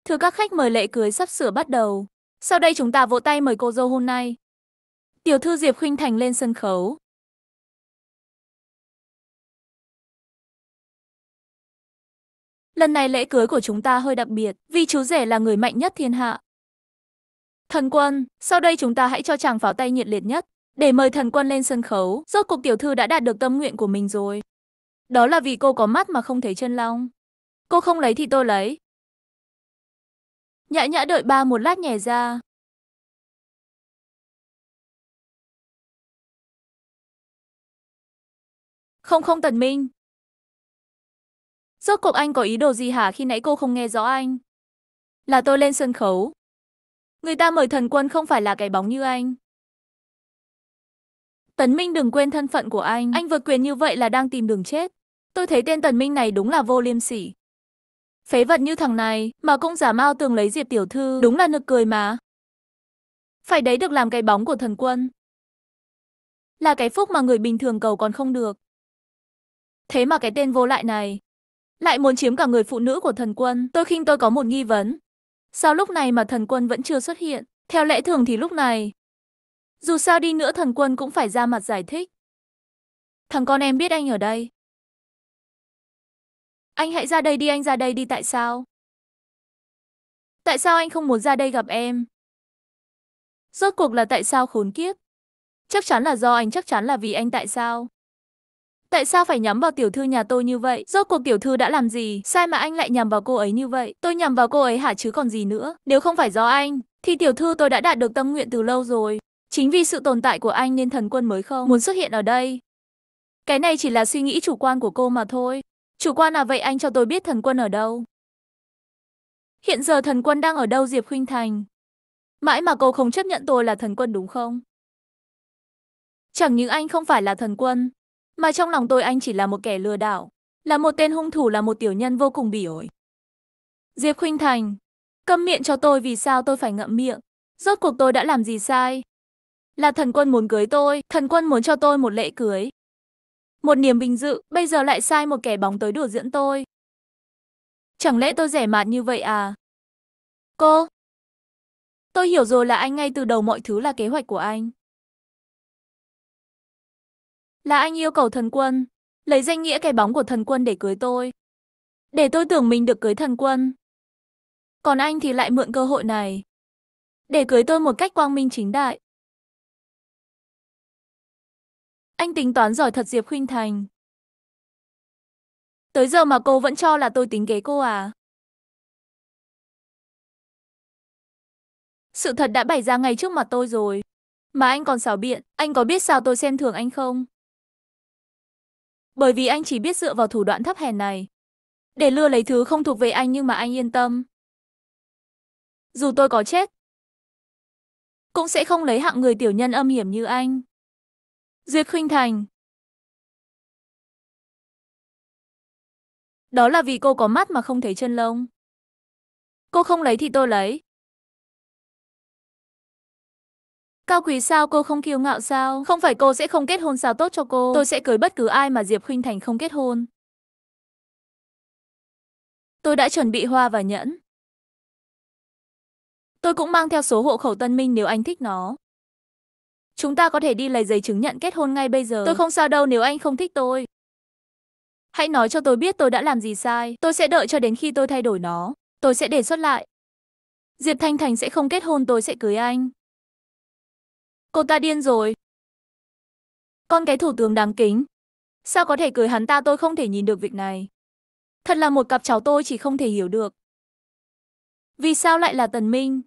Thưa các khách mời lễ cưới sắp sửa bắt đầu. Sau đây chúng ta vỗ tay mời cô dâu hôm nay. Tiểu thư Diệp Khuynh Thành lên sân khấu. Lần này lễ cưới của chúng ta hơi đặc biệt, vì chú rể là người mạnh nhất thiên hạ. Thần quân, sau đây chúng ta hãy cho chàng pháo tay nhiệt liệt nhất, để mời thần quân lên sân khấu, rốt cuộc tiểu thư đã đạt được tâm nguyện của mình rồi. Đó là vì cô có mắt mà không thấy chân long. Cô không lấy thì tôi lấy. Nhã nhã đợi ba một lát nhè ra, Không không Tần Minh. Rốt cuộc anh có ý đồ gì hả khi nãy cô không nghe rõ anh? Là tôi lên sân khấu. Người ta mời thần quân không phải là cái bóng như anh. tần Minh đừng quên thân phận của anh. Anh vượt quyền như vậy là đang tìm đường chết. Tôi thấy tên Tần Minh này đúng là vô liêm sỉ. Phế vật như thằng này mà cũng giả mao tường lấy Diệp Tiểu Thư. Đúng là nực cười mà. Phải đấy được làm cái bóng của thần quân. Là cái phúc mà người bình thường cầu còn không được. Thế mà cái tên vô lại này lại muốn chiếm cả người phụ nữ của thần quân. Tôi khinh tôi có một nghi vấn. Sao lúc này mà thần quân vẫn chưa xuất hiện? Theo lẽ thường thì lúc này, dù sao đi nữa thần quân cũng phải ra mặt giải thích. Thằng con em biết anh ở đây. Anh hãy ra đây đi, anh ra đây đi tại sao? Tại sao anh không muốn ra đây gặp em? Rốt cuộc là tại sao khốn kiếp? Chắc chắn là do anh, chắc chắn là vì anh tại sao? Tại sao phải nhắm vào tiểu thư nhà tôi như vậy? Rốt cuộc tiểu thư đã làm gì? Sai mà anh lại nhằm vào cô ấy như vậy? Tôi nhằm vào cô ấy hả chứ còn gì nữa? Nếu không phải do anh, thì tiểu thư tôi đã đạt được tâm nguyện từ lâu rồi. Chính vì sự tồn tại của anh nên thần quân mới không muốn xuất hiện ở đây. Cái này chỉ là suy nghĩ chủ quan của cô mà thôi. Chủ quan là vậy anh cho tôi biết thần quân ở đâu. Hiện giờ thần quân đang ở đâu Diệp Khuynh Thành? Mãi mà cô không chấp nhận tôi là thần quân đúng không? Chẳng những anh không phải là thần quân, mà trong lòng tôi anh chỉ là một kẻ lừa đảo, là một tên hung thủ là một tiểu nhân vô cùng bỉ ổi. Diệp Khuynh Thành, câm miệng cho tôi vì sao tôi phải ngậm miệng, rốt cuộc tôi đã làm gì sai? Là thần quân muốn cưới tôi, thần quân muốn cho tôi một lễ cưới. Một niềm vinh dự, bây giờ lại sai một kẻ bóng tới đùa diễn tôi. Chẳng lẽ tôi rẻ mạt như vậy à? Cô, Tôi hiểu rồi là anh ngay từ đầu mọi thứ là kế hoạch của anh. Là anh yêu cầu thần quân, lấy danh nghĩa cái bóng của thần quân để cưới tôi. Để tôi tưởng mình được cưới thần quân. Còn anh thì lại mượn cơ hội này. Để cưới tôi một cách quang minh chính đại. Anh tính toán giỏi thật Diệp Khuynh Thành. Tới giờ mà cô vẫn cho là tôi tính kế cô à? Sự thật đã bày ra ngay trước mặt tôi rồi. Mà anh còn xảo biện, anh có biết sao tôi xem thường anh không? Bởi vì anh chỉ biết dựa vào thủ đoạn thấp hèn này. Để lừa lấy thứ không thuộc về anh nhưng mà anh yên tâm. Dù tôi có chết, cũng sẽ không lấy hạng người tiểu nhân âm hiểm như anh. Duyệt Khuynh Thành Đó là vì cô có mắt mà không thấy chân lông. Cô không lấy thì tôi lấy. Cao quý sao cô không kiêu ngạo sao? Không phải cô sẽ không kết hôn sao tốt cho cô? Tôi sẽ cưới bất cứ ai mà Diệp Khuynh Thành không kết hôn. Tôi đã chuẩn bị hoa và nhẫn. Tôi cũng mang theo số hộ khẩu Tân Minh nếu anh thích nó. Chúng ta có thể đi lấy giấy chứng nhận kết hôn ngay bây giờ. Tôi không sao đâu nếu anh không thích tôi. Hãy nói cho tôi biết tôi đã làm gì sai. Tôi sẽ đợi cho đến khi tôi thay đổi nó. Tôi sẽ đề xuất lại. Diệp Thanh Thành sẽ không kết hôn tôi sẽ cưới anh. Cô ta điên rồi. Con cái thủ tướng đáng kính. Sao có thể cười hắn ta tôi không thể nhìn được việc này. Thật là một cặp cháu tôi chỉ không thể hiểu được. Vì sao lại là Tần Minh?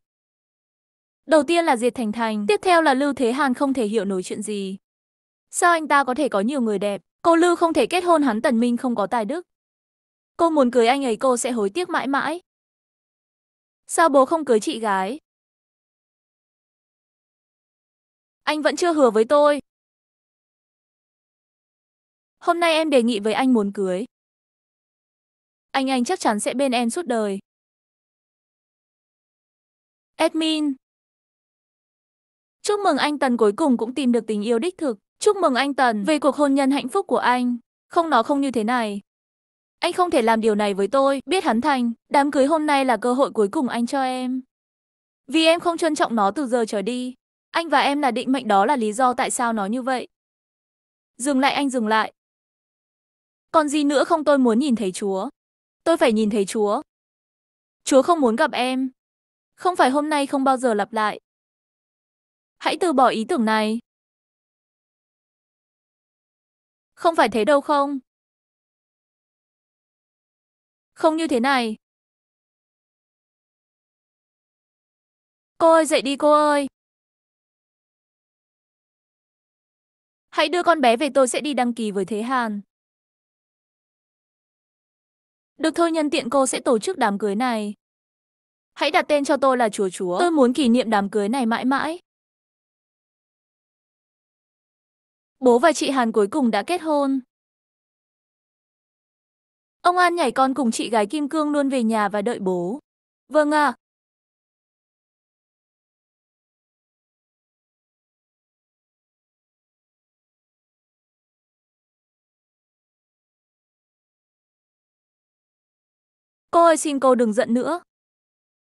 Đầu tiên là Diệt Thành Thành, tiếp theo là Lưu Thế Hàn không thể hiểu nổi chuyện gì. Sao anh ta có thể có nhiều người đẹp? Cô Lưu không thể kết hôn hắn Tần Minh không có tài đức. Cô muốn cưới anh ấy cô sẽ hối tiếc mãi mãi. Sao bố không cưới chị gái? Anh vẫn chưa hứa với tôi. Hôm nay em đề nghị với anh muốn cưới. Anh anh chắc chắn sẽ bên em suốt đời. Admin Chúc mừng anh Tần cuối cùng cũng tìm được tình yêu đích thực. Chúc mừng anh Tần về cuộc hôn nhân hạnh phúc của anh. Không nó không như thế này. Anh không thể làm điều này với tôi, biết hắn thành. Đám cưới hôm nay là cơ hội cuối cùng anh cho em. Vì em không trân trọng nó từ giờ trở đi. Anh và em là định mệnh đó là lý do tại sao nó như vậy. Dừng lại anh dừng lại. Còn gì nữa không tôi muốn nhìn thấy Chúa. Tôi phải nhìn thấy Chúa. Chúa không muốn gặp em. Không phải hôm nay không bao giờ lặp lại. Hãy từ bỏ ý tưởng này. Không phải thế đâu không? Không như thế này. Cô ơi dậy đi cô ơi. Hãy đưa con bé về tôi sẽ đi đăng ký với Thế Hàn. Được thôi nhân tiện cô sẽ tổ chức đám cưới này. Hãy đặt tên cho tôi là Chúa Chúa. Tôi muốn kỷ niệm đám cưới này mãi mãi. Bố và chị Hàn cuối cùng đã kết hôn. Ông An nhảy con cùng chị gái Kim Cương luôn về nhà và đợi bố. Vâng ạ, Cô ơi xin cô đừng giận nữa.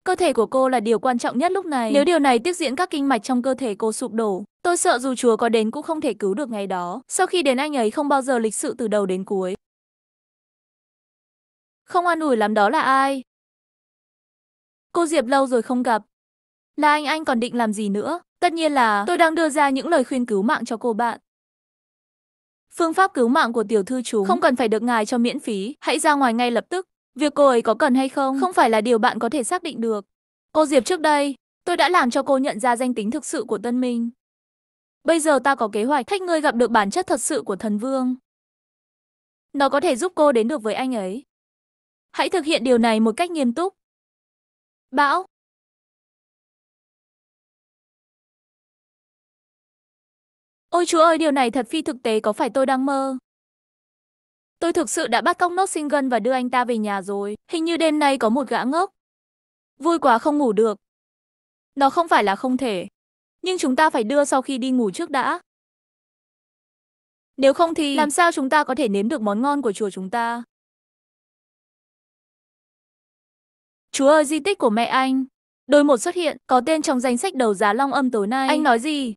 Cơ thể của cô là điều quan trọng nhất lúc này. Nếu điều này tiếp diễn các kinh mạch trong cơ thể cô sụp đổ, tôi sợ dù Chúa có đến cũng không thể cứu được ngày đó. Sau khi đến anh ấy không bao giờ lịch sự từ đầu đến cuối. Không an ủi lắm đó là ai? Cô Diệp lâu rồi không gặp. Là anh anh còn định làm gì nữa? Tất nhiên là tôi đang đưa ra những lời khuyên cứu mạng cho cô bạn. Phương pháp cứu mạng của tiểu thư chúng không cần phải được ngài cho miễn phí, hãy ra ngoài ngay lập tức. Việc cô ấy có cần hay không không phải là điều bạn có thể xác định được. Cô Diệp trước đây, tôi đã làm cho cô nhận ra danh tính thực sự của Tân Minh. Bây giờ ta có kế hoạch thách ngươi gặp được bản chất thật sự của thần vương. Nó có thể giúp cô đến được với anh ấy. Hãy thực hiện điều này một cách nghiêm túc. Bão, Ôi chúa ơi điều này thật phi thực tế có phải tôi đang mơ? Tôi thực sự đã bắt cóc nốt sinh gân và đưa anh ta về nhà rồi. Hình như đêm nay có một gã ngốc. Vui quá không ngủ được. Nó không phải là không thể. Nhưng chúng ta phải đưa sau khi đi ngủ trước đã. Nếu không thì làm sao chúng ta có thể nếm được món ngon của chùa chúng ta? Chúa ơi di tích của mẹ anh. Đôi một xuất hiện, có tên trong danh sách đầu giá long âm tối nay. Anh nói gì?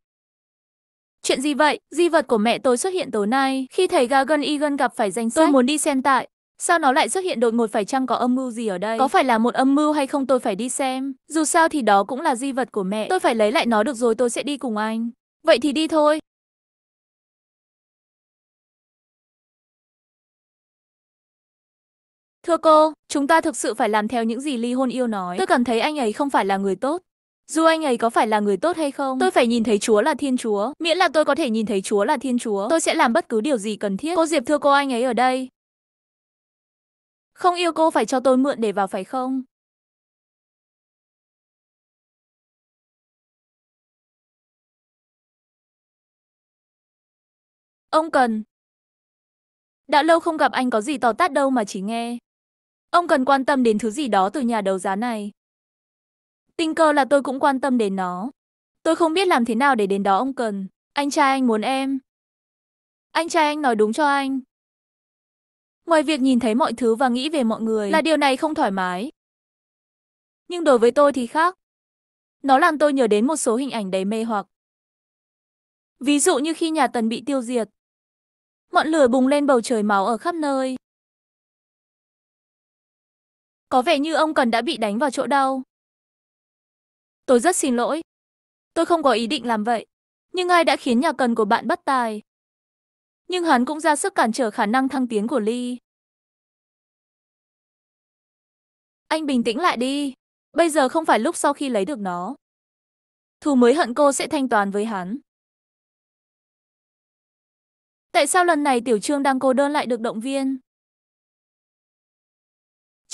Chuyện gì vậy? Di vật của mẹ tôi xuất hiện tối nay khi thầy Gargan Egan gặp phải danh sách. Tôi muốn đi xem tại. Sao nó lại xuất hiện đột ngột phải chăng có âm mưu gì ở đây? Có phải là một âm mưu hay không tôi phải đi xem. Dù sao thì đó cũng là di vật của mẹ. Tôi phải lấy lại nó được rồi tôi sẽ đi cùng anh. Vậy thì đi thôi. Thưa cô, chúng ta thực sự phải làm theo những gì Ly Hôn Yêu nói. Tôi cảm thấy anh ấy không phải là người tốt. Dù anh ấy có phải là người tốt hay không, tôi phải nhìn thấy Chúa là Thiên Chúa. Miễn là tôi có thể nhìn thấy Chúa là Thiên Chúa, tôi sẽ làm bất cứ điều gì cần thiết. Cô Diệp thưa cô anh ấy ở đây. Không yêu cô phải cho tôi mượn để vào phải không? Ông cần. Đã lâu không gặp anh có gì tỏ tát đâu mà chỉ nghe. Ông cần quan tâm đến thứ gì đó từ nhà đấu giá này. Tình cờ là tôi cũng quan tâm đến nó. Tôi không biết làm thế nào để đến đó ông cần. Anh trai anh muốn em. Anh trai anh nói đúng cho anh. Ngoài việc nhìn thấy mọi thứ và nghĩ về mọi người là điều này không thoải mái. Nhưng đối với tôi thì khác. Nó làm tôi nhớ đến một số hình ảnh đầy mê hoặc. Ví dụ như khi nhà Tần bị tiêu diệt. Ngọn lửa bùng lên bầu trời máu ở khắp nơi. Có vẻ như ông cần đã bị đánh vào chỗ đau. Tôi rất xin lỗi. Tôi không có ý định làm vậy. Nhưng ai đã khiến nhà cần của bạn bất tài? Nhưng hắn cũng ra sức cản trở khả năng thăng tiến của Ly. Anh bình tĩnh lại đi. Bây giờ không phải lúc sau khi lấy được nó. Thù mới hận cô sẽ thanh toán với hắn. Tại sao lần này Tiểu Trương đang cô đơn lại được động viên?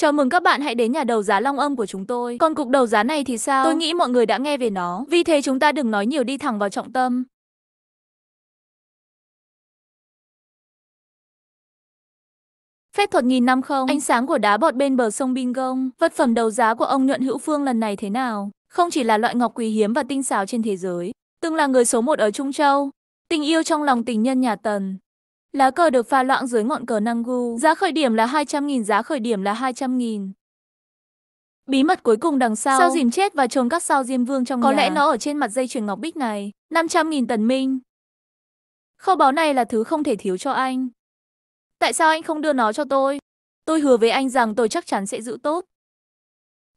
Chào mừng các bạn hãy đến nhà đầu giá Long Âm của chúng tôi. Còn cục đầu giá này thì sao? Tôi nghĩ mọi người đã nghe về nó. Vì thế chúng ta đừng nói nhiều đi thẳng vào trọng tâm. Phép thuật nghìn năm không? Ánh sáng của đá bọt bên bờ sông Bingong. Vật phẩm đầu giá của ông Nhuận Hữu Phương lần này thế nào? Không chỉ là loại ngọc quý hiếm và tinh xảo trên thế giới, từng là người số một ở Trung Châu. Tình yêu trong lòng tình nhân nhà Tần, Lá cờ được pha loãng dưới ngọn cờ Nangu. Giá khởi điểm là 200.000, giá khởi điểm là 200.000. Bí mật cuối cùng đằng sau sao dìm chết và trồn các sao diêm vương trong Có nhà. lẽ nó ở trên mặt dây chuyền ngọc bích này. 500.000 tần minh. Kho báu này là thứ không thể thiếu cho anh. Tại sao anh không đưa nó cho tôi? Tôi hứa với anh rằng tôi chắc chắn sẽ giữ tốt.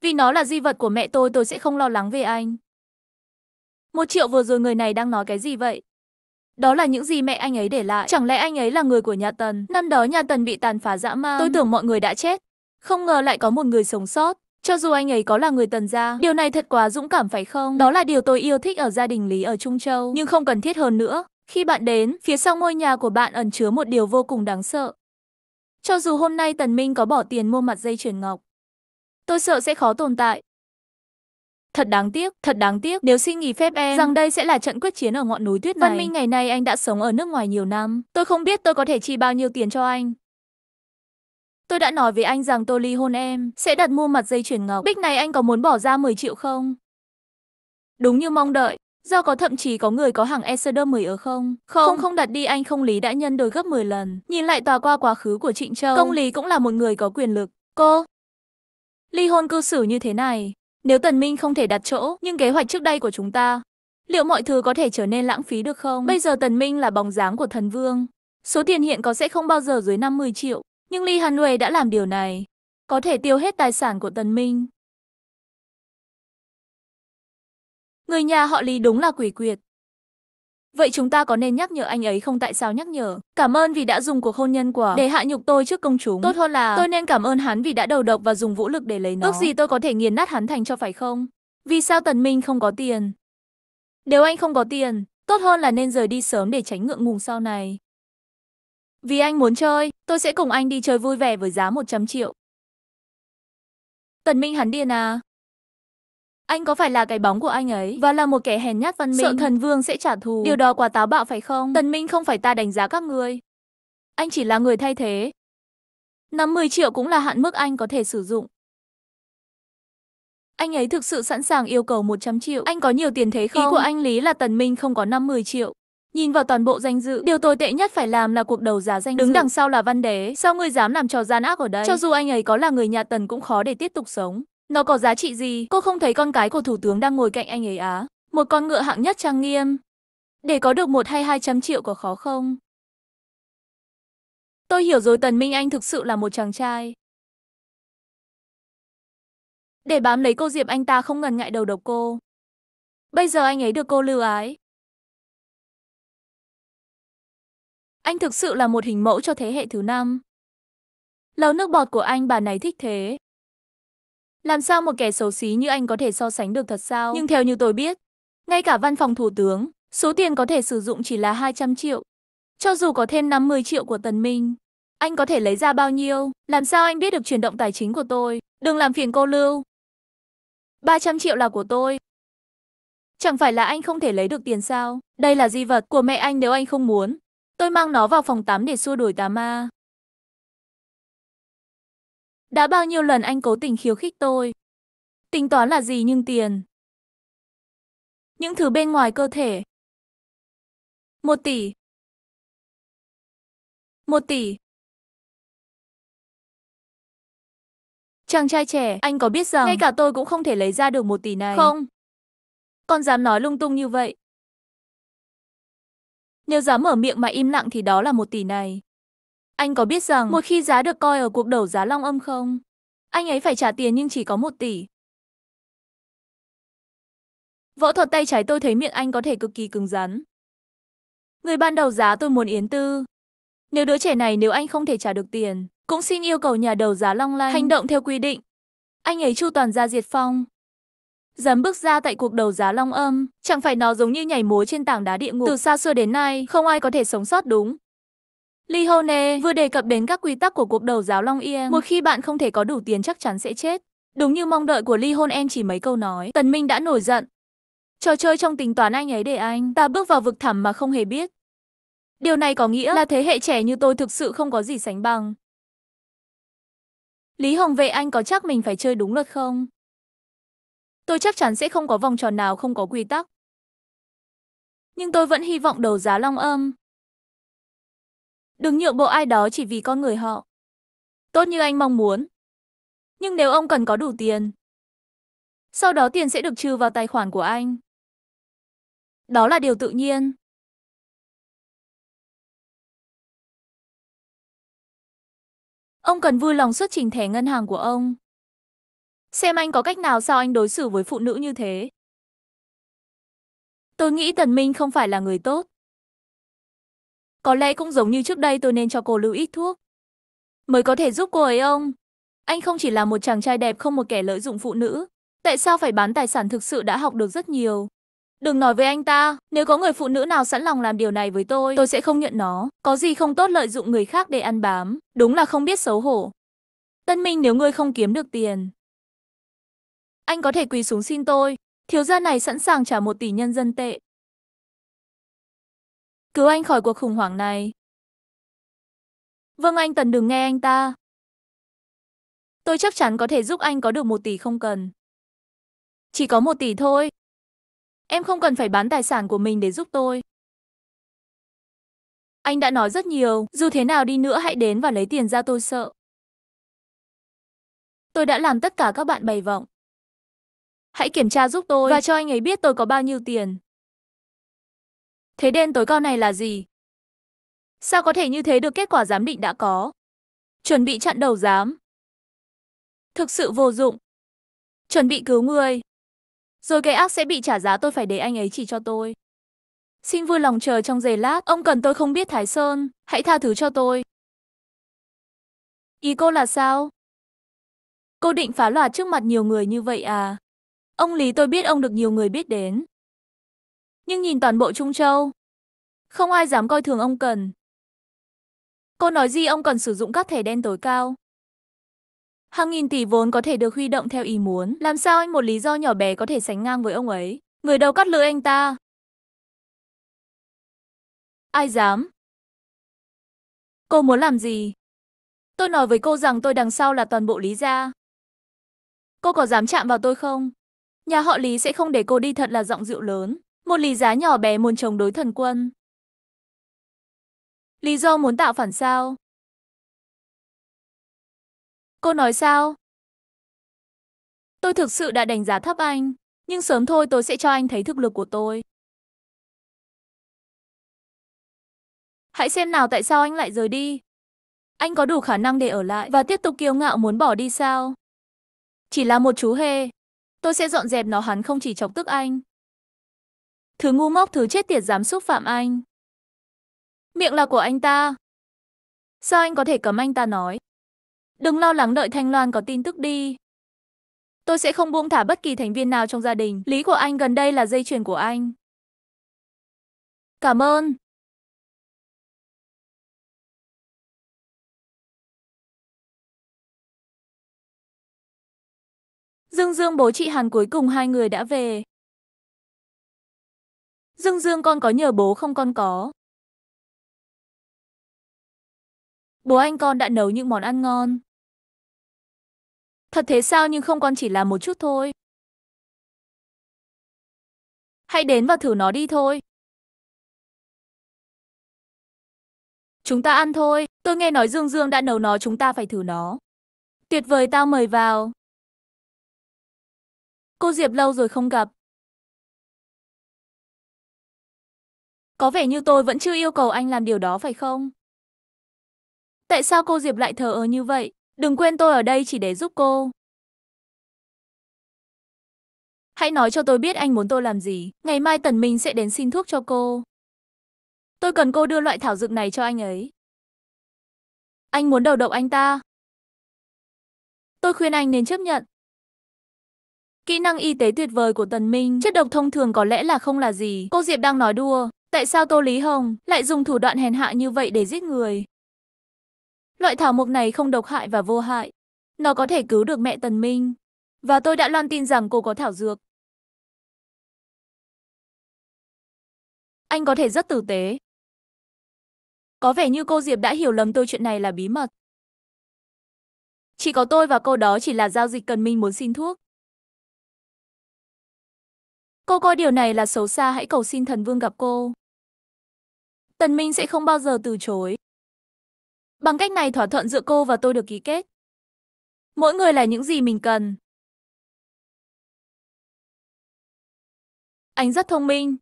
Vì nó là di vật của mẹ tôi, tôi sẽ không lo lắng về anh. Một triệu vừa rồi người này đang nói cái gì vậy? Đó là những gì mẹ anh ấy để lại. Chẳng lẽ anh ấy là người của nhà Tần? Năm đó nhà Tần bị tàn phá dã man. Tôi tưởng mọi người đã chết. Không ngờ lại có một người sống sót. Cho dù anh ấy có là người tần gia, điều này thật quá dũng cảm phải không? Đó là điều tôi yêu thích ở gia đình Lý ở Trung Châu, nhưng không cần thiết hơn nữa. Khi bạn đến, phía sau ngôi nhà của bạn ẩn chứa một điều vô cùng đáng sợ. Cho dù hôm nay Tần Minh có bỏ tiền mua mặt dây chuyền ngọc, tôi sợ sẽ khó tồn tại. Thật đáng tiếc, thật đáng tiếc nếu xin nghỉ phép em rằng đây sẽ là trận quyết chiến ở ngọn núi tuyết này. Văn Minh ngày nay anh đã sống ở nước ngoài nhiều năm. Tôi không biết tôi có thể chi bao nhiêu tiền cho anh. Tôi đã nói với anh rằng tôi ly hôn em, sẽ đặt mua mặt dây chuyển ngọc. Bích này anh có muốn bỏ ra 10 triệu không? Đúng như mong đợi, do có thậm chí có người có hàng Exodus 10 ở không? Không, không, không đặt đi anh không lý đã nhân đôi gấp 10 lần. Nhìn lại tòa qua quá khứ của Trịnh Châu, công lý cũng là một người có quyền lực. Cô, ly hôn cư xử như thế này, nếu Tần Minh không thể đặt chỗ, nhưng kế hoạch trước đây của chúng ta, liệu mọi thứ có thể trở nên lãng phí được không? Bây giờ Tần Minh là bóng dáng của thần vương. Số tiền hiện có sẽ không bao giờ dưới 50 triệu, nhưng Lee Han Wei đã làm điều này. Có thể tiêu hết tài sản của Tần Minh. Người nhà họ Lý đúng là quỷ quyệt. Vậy chúng ta có nên nhắc nhở anh ấy không tại sao nhắc nhở? Cảm ơn vì đã dùng cuộc hôn nhân của để hạ nhục tôi trước công chúng. Tốt hơn là tôi nên cảm ơn hắn vì đã đầu độc và dùng vũ lực để lấy nó. Ước gì tôi có thể nghiền nát hắn thành cho phải không? Vì sao Tần Minh không có tiền? Nếu anh không có tiền, tốt hơn là nên rời đi sớm để tránh ngượng ngùng sau này. Vì anh muốn chơi, tôi sẽ cùng anh đi chơi vui vẻ với giá 100 triệu. Tần Minh hắn điên à? Anh có phải là cái bóng của anh ấy Và là một kẻ hèn nhát văn minh Sợ thần vương sẽ trả thù Điều đó quá táo bạo phải không Tần Minh không phải ta đánh giá các ngươi Anh chỉ là người thay thế 50 triệu cũng là hạn mức anh có thể sử dụng anh ấy thực sự sẵn sàng yêu cầu 100 triệu. Anh có nhiều tiền thế không? Ý của anh Lý là Tần Minh không có 50 triệu. Nhìn vào toàn bộ danh dự, điều tồi tệ nhất phải làm là cuộc đầu giá danh Đứng dự. đằng sau là văn đế, sao ngươi dám làm trò gian ác ở đây? Cho dù anh ấy có là người nhà Tần cũng khó để tiếp tục sống. Nó có giá trị gì? Cô không thấy con cái của thủ tướng đang ngồi cạnh anh ấy á? Một con ngựa hạng nhất trang nghiêm. Để có được một hay hai trăm triệu có khó không? Tôi hiểu rồi Tần Minh Anh thực sự là một chàng trai. Để bám lấy cô Diệp anh ta không ngần ngại đầu độc cô. Bây giờ anh ấy được cô lưu ái. Anh thực sự là một hình mẫu cho thế hệ thứ năm. Lấu nước bọt của anh bà này thích thế. Làm sao một kẻ xấu xí như anh có thể so sánh được thật sao? Nhưng theo như tôi biết, ngay cả văn phòng thủ tướng, số tiền có thể sử dụng chỉ là 200 triệu. Cho dù có thêm 50 triệu của Tần Minh, anh có thể lấy ra bao nhiêu? Làm sao anh biết được chuyển động tài chính của tôi? Đừng làm phiền cô Lưu. 300 triệu là của tôi. Chẳng phải là anh không thể lấy được tiền sao? Đây là di vật của mẹ anh nếu anh không muốn. Tôi mang nó vào phòng tắm để xua đuổi tà ma. Đã bao nhiêu lần anh cố tình khiêu khích tôi? Tính toán là gì nhưng tiền? Những thứ bên ngoài cơ thể. Một tỷ. Một tỷ. Chàng trai trẻ, anh có biết rằng ngay cả tôi cũng không thể lấy ra được một tỷ này. Không. Con dám nói lung tung như vậy. Nếu dám mở miệng mà im lặng thì đó là một tỷ này. Anh có biết rằng một khi giá được coi ở cuộc đấu giá long âm không? Anh ấy phải trả tiền nhưng chỉ có một tỷ. Võ thuật tay trái tôi thấy miệng anh có thể cực kỳ cứng rắn. Người ban đầu giá tôi muốn Yến Tư. Nếu đứa trẻ này nếu anh không thể trả được tiền, cũng xin yêu cầu nhà đầu giá Long Lanh hành động theo quy định. Anh ấy chu toàn ra diệt phong. Dám bước ra tại cuộc đầu giá Long Âm, chẳng phải nó giống như nhảy múa trên tảng đá địa ngục. Từ xa xưa đến nay, không ai có thể sống sót đúng. Lee Hone vừa đề cập đến các quy tắc của cuộc đầu giáo Long Yen. Một khi bạn không thể có đủ tiền chắc chắn sẽ chết. Đúng như mong đợi của Li Hôn Em chỉ mấy câu nói, Tần Minh đã nổi giận. Trò chơi trong tính toán anh ấy để anh, ta bước vào vực thẳm mà không hề biết. Điều này có nghĩa là thế hệ trẻ như tôi thực sự không có gì sánh bằng. Lý Hồng về anh có chắc mình phải chơi đúng luật không? Tôi chắc chắn sẽ không có vòng tròn nào không có quy tắc. Nhưng tôi vẫn hy vọng đầu giá long âm. Đừng nhượng bộ ai đó chỉ vì con người họ. Tốt như anh mong muốn. Nhưng nếu ông cần có đủ tiền, sau đó tiền sẽ được trừ vào tài khoản của anh. Đó là điều tự nhiên. Ông cần vui lòng xuất trình thẻ ngân hàng của ông. Xem anh có cách nào sao anh đối xử với phụ nữ như thế. Tôi nghĩ Tần Minh không phải là người tốt. Có lẽ cũng giống như trước đây tôi nên cho cô lưu ít thuốc. Mới có thể giúp cô ấy ông. Anh không chỉ là một chàng trai đẹp không một kẻ lợi dụng phụ nữ. Tại sao phải bán tài sản thực sự đã học được rất nhiều. Đừng nói với anh ta, nếu có người phụ nữ nào sẵn lòng làm điều này với tôi, tôi sẽ không nhận nó. Có gì không tốt lợi dụng người khác để ăn bám, đúng là không biết xấu hổ. Tân Minh nếu ngươi không kiếm được tiền, anh có thể quỳ xuống xin tôi. Thiếu gia này sẵn sàng trả một tỷ nhân dân tệ cứu anh khỏi cuộc khủng hoảng này. Vâng anh Tần đừng nghe anh ta. Tôi chắc chắn có thể giúp anh có được một tỷ không cần. Chỉ có một tỷ thôi. Em không cần phải bán tài sản của mình để giúp tôi. Anh đã nói rất nhiều, dù thế nào đi nữa hãy đến và lấy tiền ra tôi sợ. Tôi đã làm tất cả các bạn bày vọng. Hãy kiểm tra giúp tôi và cho anh ấy biết tôi có bao nhiêu tiền. Thế đen tối cao này là gì? Sao có thể như thế được kết quả giám định đã có? Chuẩn bị chặn đầu giám. Thực sự vô dụng. Chuẩn bị cứu người. Rồi cái ác sẽ bị trả giá tôi phải để anh ấy chỉ cho tôi. Xin vui lòng chờ trong giây lát, ông cần tôi không biết Thái Sơn, hãy tha thứ cho tôi. Ý cô là sao? Cô định phá loạt trước mặt nhiều người như vậy à? Ông Lý tôi biết ông được nhiều người biết đến, nhưng nhìn toàn bộ Trung Châu. Không ai dám coi thường ông Cần. Cô nói gì ông cần sử dụng các thẻ đen tối cao. Hàng nghìn tỷ vốn có thể được huy động theo ý muốn, làm sao anh một lý do nhỏ bé có thể sánh ngang với ông ấy, người đầu cắt lưỡi anh ta. Ai dám? Cô muốn làm gì? Tôi nói với cô rằng tôi đằng sau là toàn bộ Lý gia. Cô có dám chạm vào tôi không? Nhà họ Lý sẽ không để cô đi thật là giọng dịu lớn. Một lý giá nhỏ bé muốn chống đối thần quân. Lý do muốn tạo phản sao? Cô nói sao? Tôi thực sự đã đánh giá thấp anh, nhưng sớm thôi tôi sẽ cho anh thấy thực lực của tôi. Hãy xem nào tại sao anh lại rời đi. Anh có đủ khả năng để ở lại và tiếp tục kiêu ngạo muốn bỏ đi sao? Chỉ là một chú hề. Tôi sẽ dọn dẹp nó hắn không chỉ chọc tức anh, Thứ ngu ngốc thứ chết tiệt dám xúc phạm anh. Miệng là của anh ta. Sao anh có thể cấm anh ta nói? Đừng lo lắng đợi Thanh Loan có tin tức đi. Tôi sẽ không buông thả bất kỳ thành viên nào trong gia đình. Lý của anh gần đây là dây chuyền của anh. Cảm ơn. Dương Dương bố chị Hàn cuối cùng hai người đã về. Dương Dương con có nhờ bố không con có. Bố anh con đã nấu những món ăn ngon. Thật thế sao nhưng không con chỉ là một chút thôi. Hãy đến và thử nó đi thôi. Chúng ta ăn thôi, tôi nghe nói Dương Dương đã nấu nó chúng ta phải thử nó. Tuyệt vời tao mời vào. Cô Diệp lâu rồi không gặp. Có vẻ như tôi vẫn chưa yêu cầu anh làm điều đó phải không? Tại sao cô Diệp lại thờ ơ như vậy? Đừng quên tôi ở đây chỉ để giúp cô. Hãy nói cho tôi biết anh muốn tôi làm gì. Ngày mai Tần Minh sẽ đến xin thuốc cho cô. Tôi cần cô đưa loại thảo dược này cho anh ấy. Anh muốn đầu độc anh ta. Tôi khuyên anh nên chấp nhận. Kỹ năng y tế tuyệt vời của Tần Minh, chất độc thông thường có lẽ là không là gì. Cô Diệp đang nói đùa. Tại sao Tô Lý Hồng lại dùng thủ đoạn hèn hạ như vậy để giết người? Loại thảo mộc này không độc hại và vô hại. Nó có thể cứu được mẹ Tần Minh. Và tôi đã loan tin rằng cô có thảo dược. Anh có thể rất tử tế. Có vẻ như cô Diệp đã hiểu lầm tôi chuyện này là bí mật. Chỉ có tôi và cô đó chỉ là giao dịch cần Minh muốn xin thuốc. Cô coi điều này là xấu xa hãy cầu xin thần vương gặp cô. Tần Minh sẽ không bao giờ từ chối. Bằng cách này thỏa thuận giữa cô và tôi được ký kết. Mỗi người là những gì mình cần. Anh rất thông minh.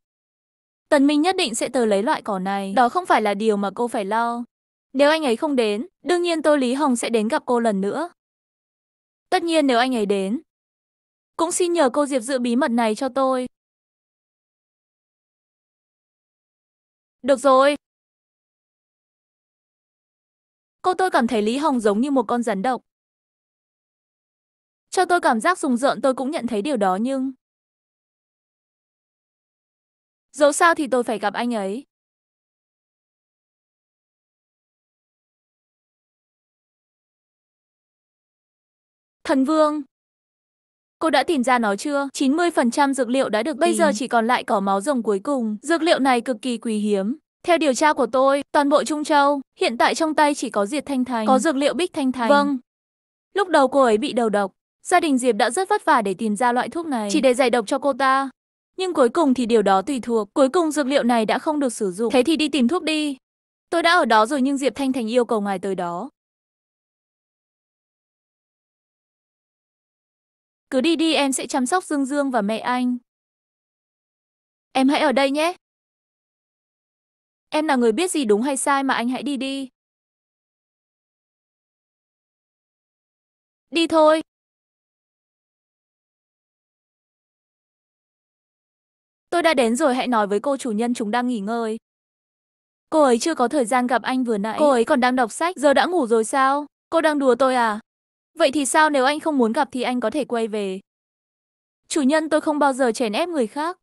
Tần Minh nhất định sẽ tờ lấy loại cỏ này. Đó không phải là điều mà cô phải lo. Nếu anh ấy không đến, đương nhiên tôi Lý Hồng sẽ đến gặp cô lần nữa. Tất nhiên nếu anh ấy đến. Cũng xin nhờ cô Diệp giữ bí mật này cho tôi. Được rồi. Cô tôi cảm thấy Lý Hồng giống như một con rắn độc. Cho tôi cảm giác rùng rợn tôi cũng nhận thấy điều đó nhưng... Dẫu sao thì tôi phải gặp anh ấy. Thần Vương Cô đã tìm ra nó chưa? 90% dược liệu đã được Bây giờ chỉ còn lại cỏ máu rồng cuối cùng. Dược liệu này cực kỳ quý hiếm. Theo điều tra của tôi, toàn bộ Trung Châu, hiện tại trong tay chỉ có Diệp Thanh Thành. Có dược liệu Bích Thanh Thành. Vâng. Lúc đầu cô ấy bị đầu độc. Gia đình Diệp đã rất vất vả để tìm ra loại thuốc này. Chỉ để giải độc cho cô ta. Nhưng cuối cùng thì điều đó tùy thuộc. Cuối cùng dược liệu này đã không được sử dụng. Thế thì đi tìm thuốc đi. Tôi đã ở đó rồi nhưng Diệp Thanh Thành yêu cầu ngài tới đó. Cứ đi đi em sẽ chăm sóc Dương Dương và mẹ anh. Em hãy ở đây nhé. Em là người biết gì đúng hay sai mà anh hãy đi đi. Đi thôi. Tôi đã đến rồi hãy nói với cô chủ nhân chúng đang nghỉ ngơi. Cô ấy chưa có thời gian gặp anh vừa nãy. Cô ấy còn đang đọc sách, giờ đã ngủ rồi sao? Cô đang đùa tôi à? Vậy thì sao nếu anh không muốn gặp thì anh có thể quay về? Chủ nhân tôi không bao giờ chèn ép người khác.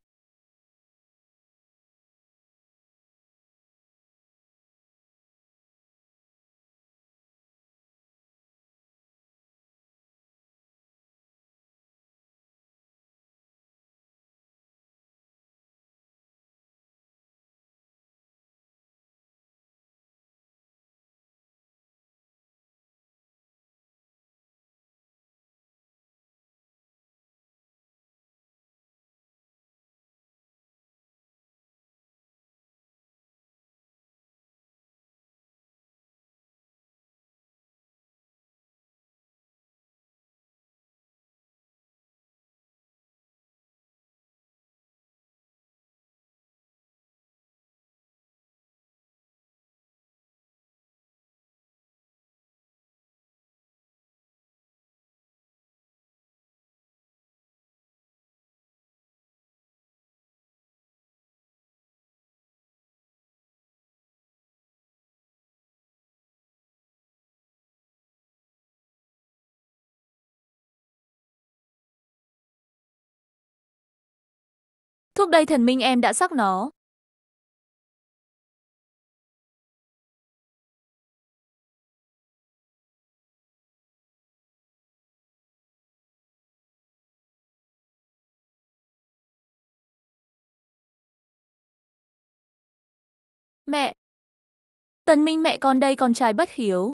Thuốc đây thần minh em đã sắc nó. Mẹ! Tần Minh mẹ con đây con trai bất hiếu.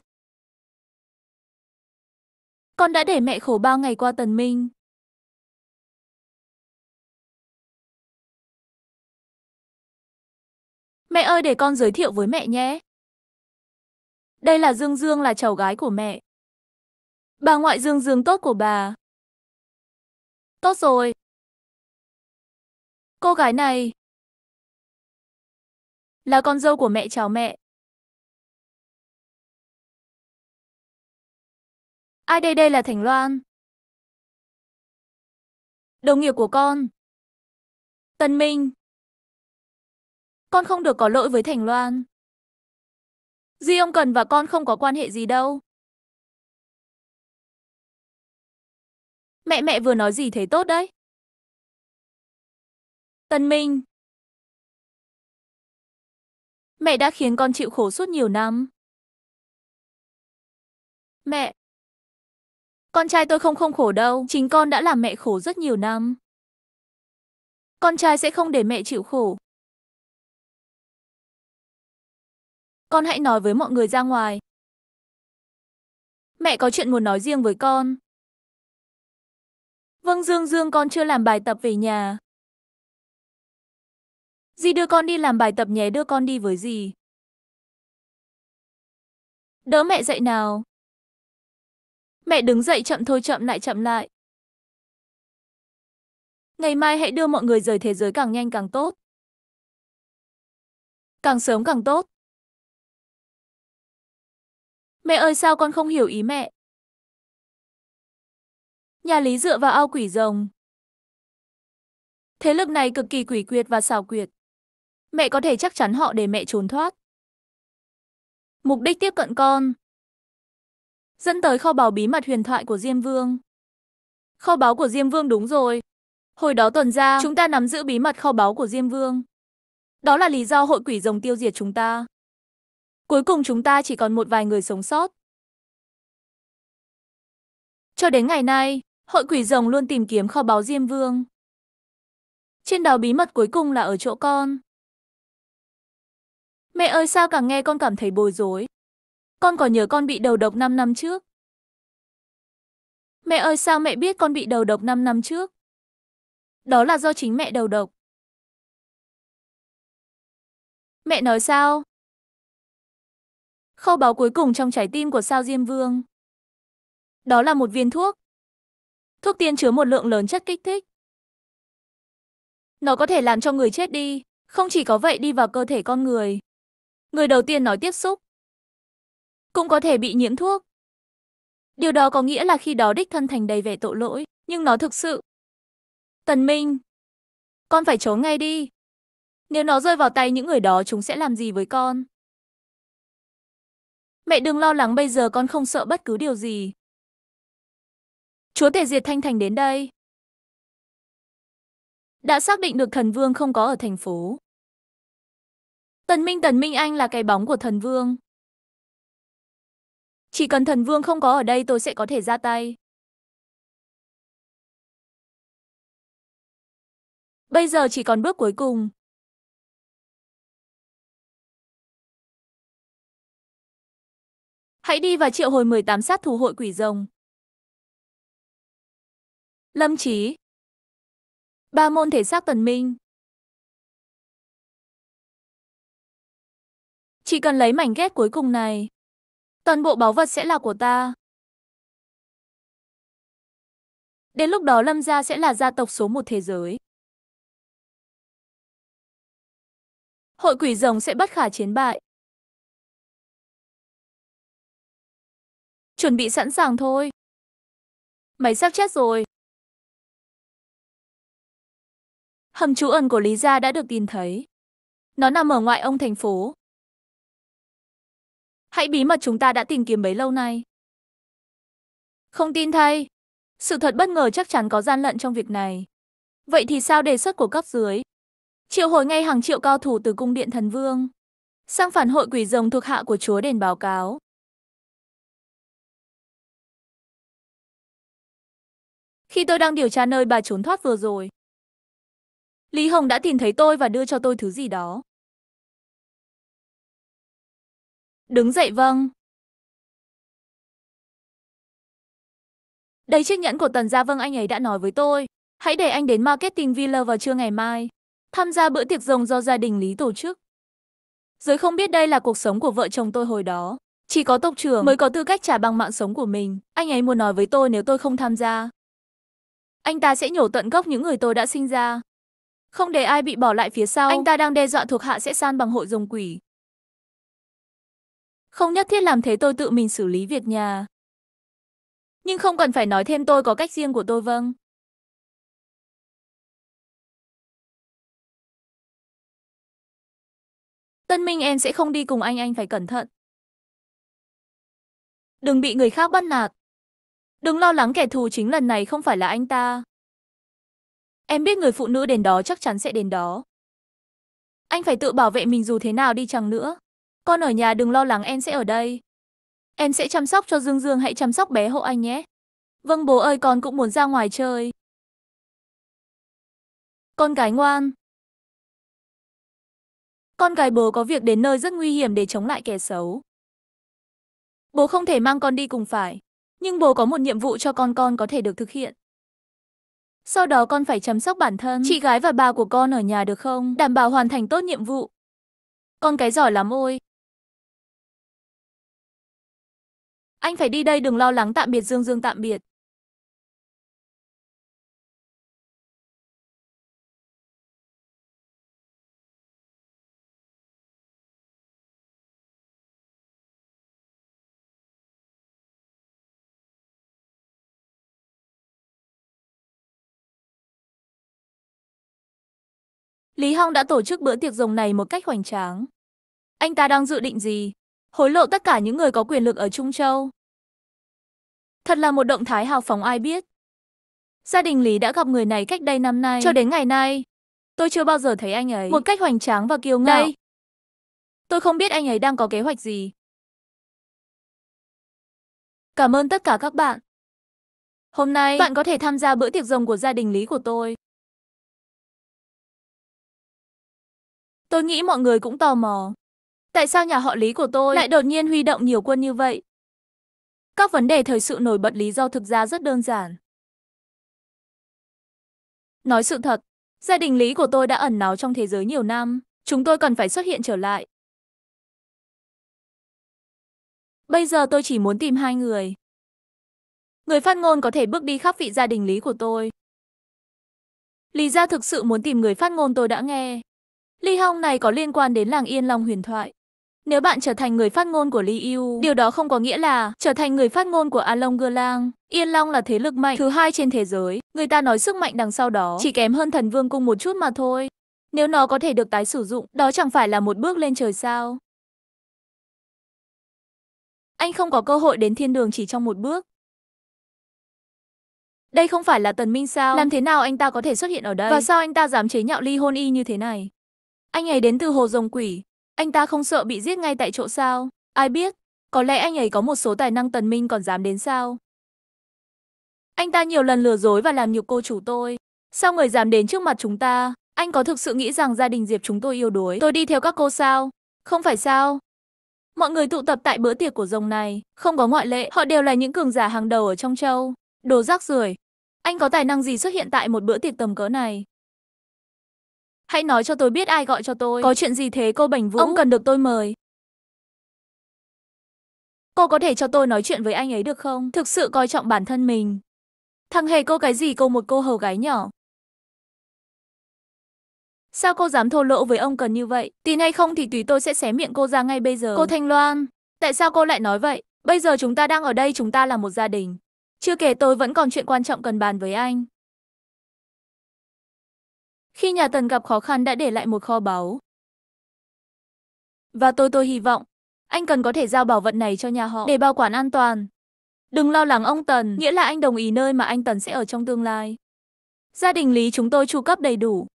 Con đã để mẹ khổ bao ngày qua Tần Minh. Mẹ ơi để con giới thiệu với mẹ nhé. Đây là Dương Dương là cháu gái của mẹ. Bà ngoại Dương Dương tốt của bà. Tốt rồi. Cô gái này là con dâu của mẹ cháu mẹ. Ai đây đây là Thành Loan. Đồng nghiệp của con. Tân Minh. Con không được có lỗi với Thành Loan. Di ông Cần và con không có quan hệ gì đâu. Mẹ mẹ vừa nói gì thấy tốt đấy. Tân Minh Mẹ đã khiến con chịu khổ suốt nhiều năm. Mẹ Con trai tôi không không khổ đâu, chính con đã làm mẹ khổ rất nhiều năm. Con trai sẽ không để mẹ chịu khổ. Con hãy nói với mọi người ra ngoài. Mẹ có chuyện muốn nói riêng với con. Vâng Dương Dương con chưa làm bài tập về nhà. Dì đưa con đi làm bài tập nhé đưa con đi với dì. Đỡ mẹ dậy nào. Mẹ đứng dậy chậm thôi chậm lại chậm lại. Ngày mai hãy đưa mọi người rời thế giới càng nhanh càng tốt. Càng sớm càng tốt. Mẹ ơi sao con không hiểu ý mẹ? Nhà Lý dựa vào ao quỷ rồng. Thế lực này cực kỳ quỷ quyệt và xảo quyệt. Mẹ có thể chắc chắn họ để mẹ trốn thoát. Mục đích tiếp cận con. Dẫn tới kho báu bí mật huyền thoại của Diêm Vương. Kho báu của Diêm Vương đúng rồi. Hồi đó tuần ra, chúng ta nắm giữ bí mật kho báu của Diêm Vương. Đó là lý do hội quỷ rồng tiêu diệt chúng ta. Cuối cùng chúng ta chỉ còn một vài người sống sót. Cho đến ngày nay, hội quỷ rồng luôn tìm kiếm kho báu Diêm Vương. Trên đào bí mật cuối cùng là ở chỗ con. Mẹ ơi sao càng nghe con cảm thấy bồi rối. Con còn nhớ con bị đầu độc 5 năm trước. Mẹ ơi sao mẹ biết con bị đầu độc 5 năm trước? Đó là do chính mẹ đầu độc. Mẹ nói sao? Kho báu cuối cùng trong trái tim của sao Diêm Vương. Đó là một viên thuốc. Thuốc tiên chứa một lượng lớn chất kích thích. Nó có thể làm cho người chết đi, không chỉ có vậy đi vào cơ thể con người. Người đầu tiên nói tiếp xúc. Cũng có thể bị nhiễm thuốc. Điều đó có nghĩa là khi đó đích thân thành đầy vẻ tội lỗi, nhưng nó thực sự. Tần Minh, con phải trốn ngay đi. Nếu nó rơi vào tay những người đó chúng sẽ làm gì với con? Mẹ đừng lo lắng bây giờ con không sợ bất cứ điều gì. Chúa tể diệt thanh thành đến đây. Đã xác định được thần vương không có ở thành phố. Tần Minh Tần Minh Anh là cái bóng của thần vương. Chỉ cần thần vương không có ở đây tôi sẽ có thể ra tay. Bây giờ chỉ còn bước cuối cùng. Hãy đi và triệu hồi 18 sát thủ hội quỷ rồng. Lâm Chí Ba môn thể xác tần minh Chỉ cần lấy mảnh ghép cuối cùng này, toàn bộ báu vật sẽ là của ta. Đến lúc đó Lâm gia sẽ là gia tộc số một thế giới. Hội quỷ rồng sẽ bất khả chiến bại. Chuẩn bị sẵn sàng thôi. Mày sắp chết rồi. Hầm trú ẩn của Lý Gia đã được tìm thấy. Nó nằm ở ngoại ông thành phố. Hãy bí mật chúng ta đã tìm kiếm bấy lâu nay. Không tin thay. Sự thật bất ngờ chắc chắn có gian lận trong việc này. Vậy thì sao đề xuất của cấp dưới? Triệu hồi ngay hàng triệu cao thủ từ cung điện thần vương. Sang phản hội quỷ rồng thuộc hạ của chúa đền báo cáo. khi tôi đang điều tra nơi bà trốn thoát vừa rồi. Lý Hồng đã tìm thấy tôi và đưa cho tôi thứ gì đó. Đứng dậy vâng. Đây chiếc nhẫn của Tần Gia Vâng anh ấy đã nói với tôi. Hãy để anh đến Marketing Villa vào trưa ngày mai. Tham gia bữa tiệc rồng do gia đình Lý tổ chức. Giới không biết đây là cuộc sống của vợ chồng tôi hồi đó. Chỉ có tộc trưởng mới có tư cách trả bằng mạng sống của mình. Anh ấy muốn nói với tôi nếu tôi không tham gia. Anh ta sẽ nhổ tận gốc những người tôi đã sinh ra. Không để ai bị bỏ lại phía sau, anh ta đang đe dọa thuộc hạ sẽ san bằng hội rồng quỷ. Không nhất thiết làm thế tôi tự mình xử lý việc nhà. Nhưng không cần phải nói thêm tôi có cách riêng của tôi vâng. Tân Minh em sẽ không đi cùng anh anh phải cẩn thận. Đừng bị người khác bắt nạt. Đừng lo lắng kẻ thù chính lần này không phải là anh ta. Em biết người phụ nữ đến đó chắc chắn sẽ đến đó. Anh phải tự bảo vệ mình dù thế nào đi chăng nữa. Con ở nhà đừng lo lắng em sẽ ở đây. Em sẽ chăm sóc cho Dương Dương hãy chăm sóc bé hộ anh nhé. Vâng bố ơi con cũng muốn ra ngoài chơi. Con gái ngoan. Con gái bố có việc đến nơi rất nguy hiểm để chống lại kẻ xấu. Bố không thể mang con đi cùng phải nhưng bố có một nhiệm vụ cho con con có thể được thực hiện. Sau đó con phải chăm sóc bản thân, chị gái và bà của con ở nhà được không? Đảm bảo hoàn thành tốt nhiệm vụ. Con cái giỏi lắm ôi. Anh phải đi đây đừng lo lắng tạm biệt Dương Dương tạm biệt. Lý Hong đã tổ chức bữa tiệc rồng này một cách hoành tráng. Anh ta đang dự định gì? Hối lộ tất cả những người có quyền lực ở Trung Châu. Thật là một động thái hào phóng ai biết. Gia đình Lý đã gặp người này cách đây năm nay. Cho đến ngày nay, tôi chưa bao giờ thấy anh ấy. Một cách hoành tráng và kiêu ngạo. Đây. Tôi không biết anh ấy đang có kế hoạch gì. Cảm ơn tất cả các bạn. Hôm nay, bạn có thể tham gia bữa tiệc rồng của gia đình Lý của tôi. Tôi nghĩ mọi người cũng tò mò. Tại sao nhà họ Lý của tôi lại đột nhiên huy động nhiều quân như vậy? Các vấn đề thời sự nổi bật lý do thực ra rất đơn giản. Nói sự thật, gia đình Lý của tôi đã ẩn náu trong thế giới nhiều năm, chúng tôi cần phải xuất hiện trở lại. Bây giờ tôi chỉ muốn tìm hai người. Người phát ngôn có thể bước đi khắp vị gia đình Lý của tôi. Lý ra thực sự muốn tìm người phát ngôn tôi đã nghe, Ly Hong này có liên quan đến làng Yên Long huyền thoại. Nếu bạn trở thành người phát ngôn của Li Yu, điều đó không có nghĩa là trở thành người phát ngôn của Along Gerlang. Yên Long là thế lực mạnh thứ hai trên thế giới. Người ta nói sức mạnh đằng sau đó chỉ kém hơn thần vương cung một chút mà thôi. Nếu nó có thể được tái sử dụng, đó chẳng phải là một bước lên trời sao. Anh không có cơ hội đến thiên đường chỉ trong một bước. Đây không phải là tần minh sao? Làm thế nào anh ta có thể xuất hiện ở đây? Và sao anh ta dám chế nhạo ly hôn y như thế này? Anh ấy đến từ hồ rồng quỷ. Anh ta không sợ bị giết ngay tại chỗ sao? Ai biết, có lẽ anh ấy có một số tài năng tần minh còn dám đến sao? Anh ta nhiều lần lừa dối và làm nhục cô chủ tôi. Sao người dám đến trước mặt chúng ta? Anh có thực sự nghĩ rằng gia đình Diệp chúng tôi yêu đuối? Tôi đi theo các cô sao? Không phải sao? Mọi người tụ tập tại bữa tiệc của rồng này, không có ngoại lệ, họ đều là những cường giả hàng đầu ở trong châu. Đồ rác rưởi. Anh có tài năng gì xuất hiện tại một bữa tiệc tầm cỡ này? Hãy nói cho tôi biết ai gọi cho tôi. Có chuyện gì thế cô Bảnh Vũ? Ông cần được tôi mời. Cô có thể cho tôi nói chuyện với anh ấy được không? Thực sự coi trọng bản thân mình. Thằng hề cô cái gì cô một cô hầu gái nhỏ. Sao cô dám thô lỗ với ông cần như vậy? Tin hay không thì tùy tôi sẽ xé miệng cô ra ngay bây giờ. Cô Thanh Loan, tại sao cô lại nói vậy? Bây giờ chúng ta đang ở đây chúng ta là một gia đình. Chưa kể tôi vẫn còn chuyện quan trọng cần bàn với anh. Khi nhà Tần gặp khó khăn đã để lại một kho báu. Và tôi tôi hy vọng, anh cần có thể giao bảo vật này cho nhà họ để bảo quản an toàn. Đừng lo lắng ông Tần, nghĩa là anh đồng ý nơi mà anh Tần sẽ ở trong tương lai. Gia đình Lý chúng tôi chu cấp đầy đủ.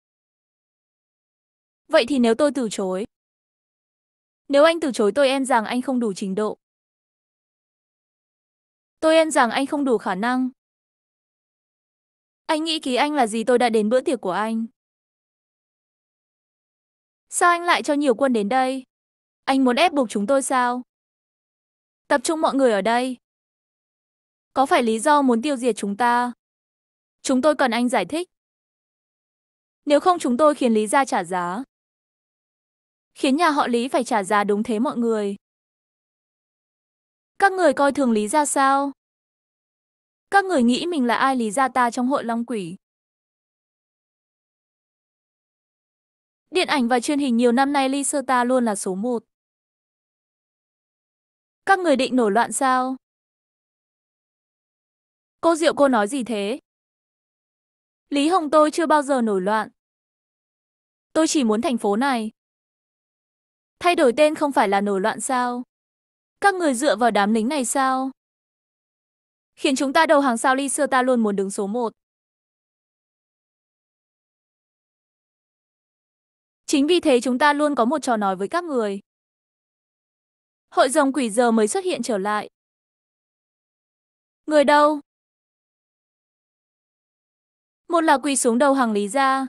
Vậy thì nếu tôi từ chối? Nếu anh từ chối tôi em rằng anh không đủ trình độ. Tôi em rằng anh không đủ khả năng. Anh nghĩ ký anh là gì tôi đã đến bữa tiệc của anh. Sao anh lại cho nhiều quân đến đây? Anh muốn ép buộc chúng tôi sao? Tập trung mọi người ở đây. Có phải lý do muốn tiêu diệt chúng ta? Chúng tôi cần anh giải thích. Nếu không chúng tôi khiến Lý ra trả giá. Khiến nhà họ Lý phải trả giá đúng thế mọi người. Các người coi thường Lý ra sao? Các người nghĩ mình là ai Lý ra ta trong hội Long Quỷ? Điện ảnh và truyền hình nhiều năm nay Lisa luôn là số 1. Các người định nổi loạn sao? Cô Diệu cô nói gì thế? Lý Hồng tôi chưa bao giờ nổi loạn. Tôi chỉ muốn thành phố này. Thay đổi tên không phải là nổi loạn sao? Các người dựa vào đám lính này sao? Khiến chúng ta đầu hàng sao Lisa luôn muốn đứng số 1. Chính vì thế chúng ta luôn có một trò nói với các người. Hội rồng quỷ giờ mới xuất hiện trở lại. Người đâu? Một là quỳ xuống đầu hàng lý ra.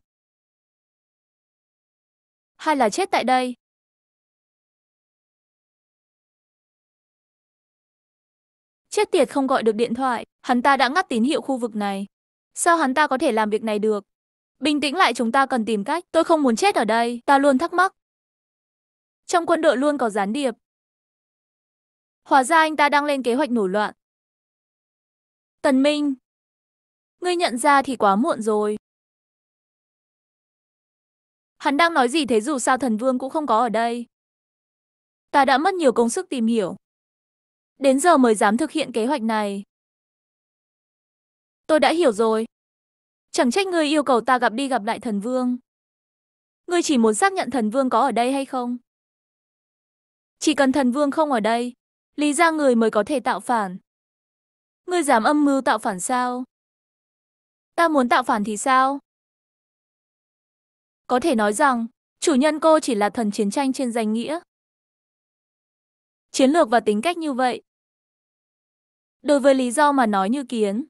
Hai là chết tại đây. Chết tiệt không gọi được điện thoại, hắn ta đã ngắt tín hiệu khu vực này. Sao hắn ta có thể làm việc này được? Bình tĩnh lại chúng ta cần tìm cách, tôi không muốn chết ở đây, ta luôn thắc mắc. Trong quân đội luôn có gián điệp. Hóa ra anh ta đang lên kế hoạch nổi loạn. Tần Minh, ngươi nhận ra thì quá muộn rồi. Hắn đang nói gì thế dù sao thần vương cũng không có ở đây. Ta đã mất nhiều công sức tìm hiểu. Đến giờ mới dám thực hiện kế hoạch này. Tôi đã hiểu rồi, Chẳng trách ngươi yêu cầu ta gặp đi gặp lại thần vương. Ngươi chỉ muốn xác nhận thần vương có ở đây hay không? Chỉ cần thần vương không ở đây, lý ra người mới có thể tạo phản. Ngươi dám âm mưu tạo phản sao? Ta muốn tạo phản thì sao? Có thể nói rằng, chủ nhân cô chỉ là thần chiến tranh trên danh nghĩa. Chiến lược và tính cách như vậy. Đối với lý do mà nói như kiến,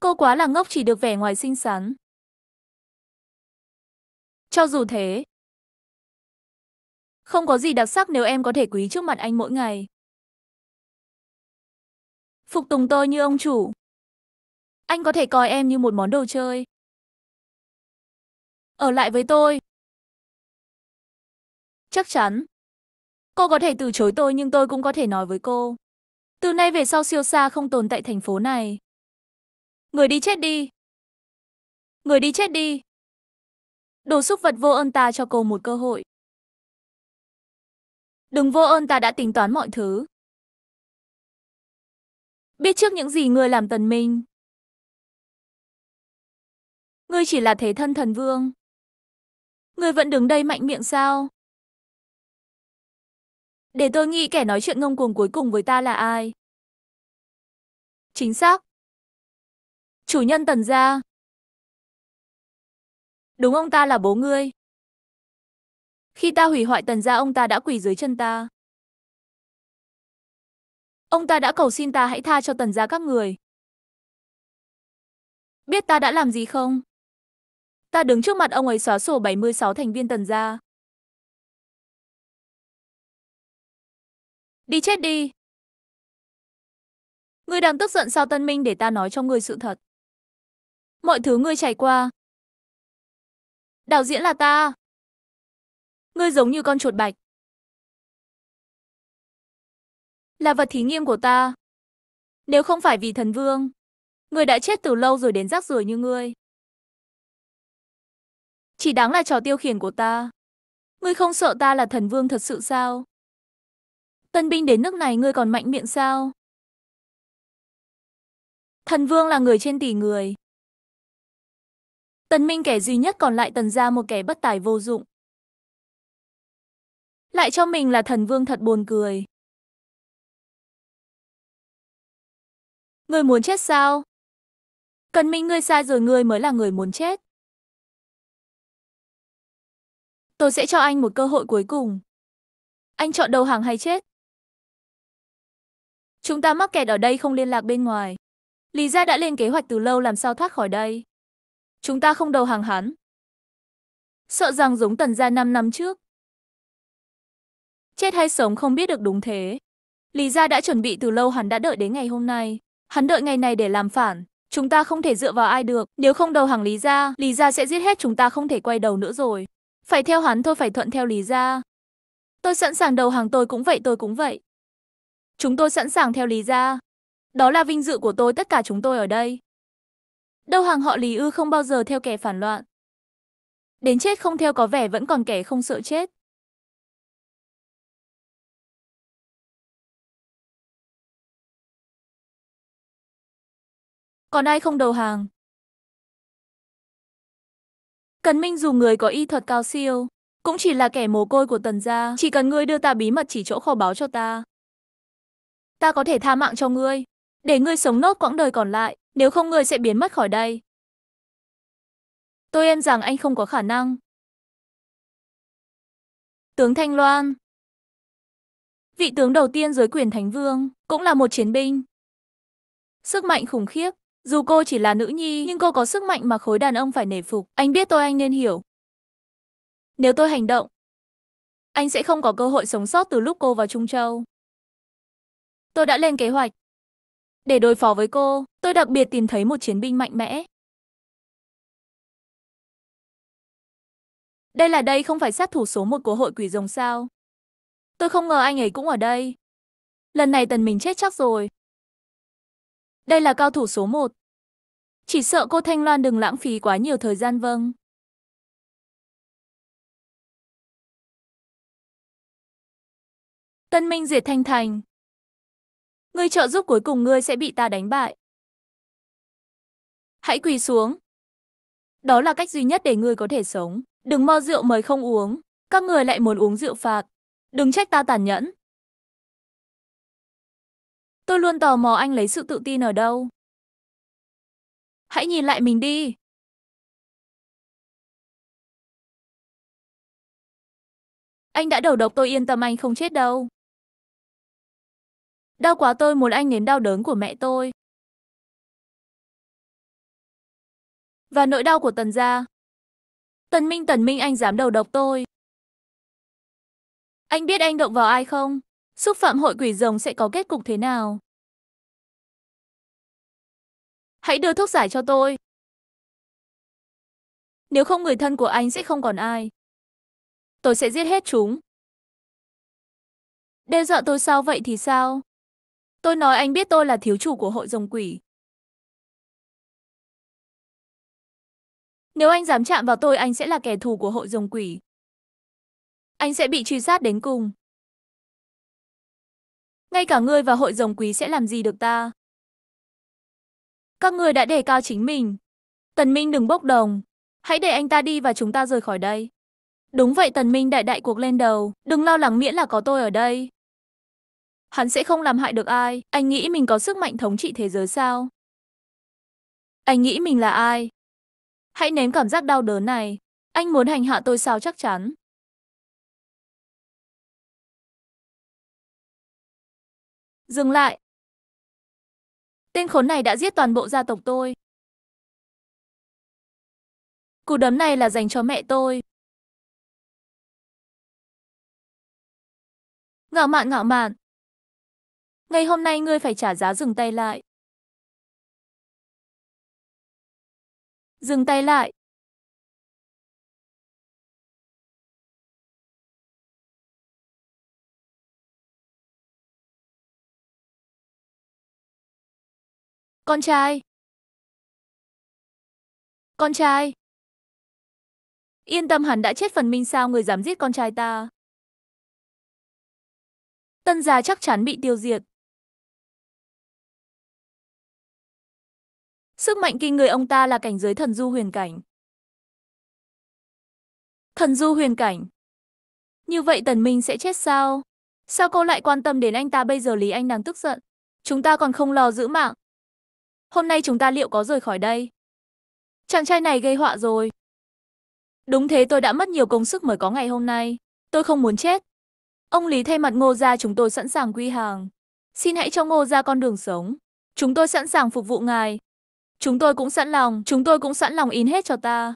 Cô quá là ngốc chỉ được vẻ ngoài xinh xắn. Cho dù thế, không có gì đặc sắc nếu em có thể quý trước mặt anh mỗi ngày. Phục tùng tôi như ông chủ. Anh có thể coi em như một món đồ chơi. Ở lại với tôi. Chắc chắn. Cô có thể từ chối tôi nhưng tôi cũng có thể nói với cô. Từ nay về sau siêu xa không tồn tại thành phố này. Người đi chết đi. Người đi chết đi. Đồ xúc vật vô ơn ta cho cô một cơ hội. Đừng vô ơn ta đã tính toán mọi thứ. Biết trước những gì ngươi làm tần minh. Ngươi chỉ là thế thân thần vương. Ngươi vẫn đứng đây mạnh miệng sao? Để tôi nghĩ kẻ nói chuyện ngông cuồng cuối cùng với ta là ai. Chính xác, Chủ nhân Tần gia. Đúng ông ta là bố ngươi. Khi ta hủy hoại Tần gia ông ta đã quỳ dưới chân ta. Ông ta đã cầu xin ta hãy tha cho Tần gia các người. Biết ta đã làm gì không? Ta đứng trước mặt ông ấy xóa sổ 76 thành viên Tần gia. Đi chết đi. Ngươi đang tức giận sao Tân Minh để ta nói cho ngươi sự thật. Mọi thứ ngươi trải qua. Đạo diễn là ta. Ngươi giống như con chuột bạch. Là vật thí nghiệm của ta. Nếu không phải vì thần vương, ngươi đã chết từ lâu rồi đến rác rưởi như ngươi. Chỉ đáng là trò tiêu khiển của ta. Ngươi không sợ ta là thần vương thật sự sao? Tân binh đến nước này ngươi còn mạnh miệng sao? Thần vương là người trên tỷ người, Tần Minh kẻ duy nhất còn lại Tần gia một kẻ bất tài vô dụng. Lại cho mình là thần vương thật buồn cười. Người muốn chết sao? Cần Minh ngươi sai rồi ngươi mới là người muốn chết. Tôi sẽ cho anh một cơ hội cuối cùng. Anh chọn đầu hàng hay chết? Chúng ta mắc kẹt ở đây không liên lạc bên ngoài. Lý gia đã lên kế hoạch từ lâu làm sao thoát khỏi đây. Chúng ta không đầu hàng hắn. Sợ rằng giống tần gia 5 năm trước. Chết hay sống không biết được đúng thế. Lý gia đã chuẩn bị từ lâu hắn đã đợi đến ngày hôm nay. Hắn đợi ngày này để làm phản. Chúng ta không thể dựa vào ai được. Nếu không đầu hàng Lý gia, Lý gia sẽ giết hết chúng ta không thể quay đầu nữa rồi. Phải theo hắn thôi phải thuận theo Lý gia. Tôi sẵn sàng đầu hàng tôi cũng vậy tôi cũng vậy. Chúng tôi sẵn sàng theo Lý gia. Đó là vinh dự của tôi tất cả chúng tôi ở đây. Đâu hàng họ Lý Ư không bao giờ theo kẻ phản loạn. Đến chết không theo có vẻ vẫn còn kẻ không sợ chết. Còn ai không đầu hàng? Cần Minh dù người có y thuật cao siêu, cũng chỉ là kẻ mồ côi của tần gia. Chỉ cần ngươi đưa ta bí mật chỉ chỗ kho báu cho ta. Ta có thể tha mạng cho ngươi, để ngươi sống nốt quãng đời còn lại. Nếu không người sẽ biến mất khỏi đây. Tôi em rằng anh không có khả năng. Tướng Thanh Loan Vị tướng đầu tiên dưới quyền Thánh Vương, cũng là một chiến binh. Sức mạnh khủng khiếp, dù cô chỉ là nữ nhi nhưng cô có sức mạnh mà khối đàn ông phải nể phục. Anh biết tôi anh nên hiểu. Nếu tôi hành động, anh sẽ không có cơ hội sống sót từ lúc cô vào Trung Châu. Tôi đã lên kế hoạch để đối phó với cô. Tôi đặc biệt tìm thấy một chiến binh mạnh mẽ. Đây là đây không phải sát thủ số một của hội quỷ rồng sao. Tôi không ngờ anh ấy cũng ở đây. Lần này tần mình chết chắc rồi. Đây là cao thủ số một Chỉ sợ cô Thanh Loan đừng lãng phí quá nhiều thời gian vâng. Tân Minh diệt Thanh Thành. người trợ giúp cuối cùng ngươi sẽ bị ta đánh bại hãy quỳ xuống. Đó là cách duy nhất để ngươi có thể sống. Đừng mo rượu mời không uống, các người lại muốn uống rượu phạt. Đừng trách ta tàn nhẫn. Tôi luôn tò mò anh lấy sự tự tin ở đâu. Hãy nhìn lại mình đi. Anh đã đầu độc tôi yên tâm anh không chết đâu. Đau quá tôi muốn anh nếm đau đớn của mẹ tôi. Và nỗi đau của Tần Gia. Tần Minh Tần Minh anh dám đầu độc tôi. Anh biết anh động vào ai không? Xúc phạm hội quỷ rồng sẽ có kết cục thế nào? Hãy đưa thuốc giải cho tôi. Nếu không người thân của anh sẽ không còn ai. Tôi sẽ giết hết chúng. Đe dọa tôi sao vậy thì sao? Tôi nói anh biết tôi là thiếu chủ của hội rồng quỷ. Nếu anh dám chạm vào tôi anh sẽ là kẻ thù của hội rồng quỷ. Anh sẽ bị truy sát đến cùng. Ngay cả ngươi và hội rồng quý sẽ làm gì được ta? Các ngươi đã đề cao chính mình. Tần Minh đừng bốc đồng. Hãy để anh ta đi và chúng ta rời khỏi đây. Đúng vậy Tần Minh đại đại cuộc lên đầu. Đừng lo lắng miễn là có tôi ở đây. Hắn sẽ không làm hại được ai. Anh nghĩ mình có sức mạnh thống trị thế giới sao? Anh nghĩ mình là ai? Hãy nếm cảm giác đau đớn này. Anh muốn hành hạ tôi sao chắc chắn. Dừng lại. Tên khốn này đã giết toàn bộ gia tộc tôi. Cú đấm này là dành cho mẹ tôi. Ngạo mạn ngạo mạn. Ngày hôm nay ngươi phải trả giá dừng tay lại. Dừng tay lại. Con trai. Con trai. Yên tâm hắn đã chết phần minh sao người dám giết con trai ta. Tân gia chắc chắn bị tiêu diệt. Sức mạnh kinh người ông ta là cảnh giới thần du huyền cảnh. Thần du huyền cảnh. Như vậy Tần Minh sẽ chết sao? Sao cô lại quan tâm đến anh ta bây giờ Lý Anh đang tức giận? Chúng ta còn không lo giữ mạng. Hôm nay chúng ta liệu có rời khỏi đây? Chàng trai này gây họa rồi. Đúng thế tôi đã mất nhiều công sức mới có ngày hôm nay. Tôi không muốn chết. Ông Lý thay mặt ngô gia chúng tôi sẵn sàng quy hàng. Xin hãy cho ngô gia con đường sống. Chúng tôi sẵn sàng phục vụ ngài. Chúng tôi cũng sẵn lòng, chúng tôi cũng sẵn lòng in hết cho ta.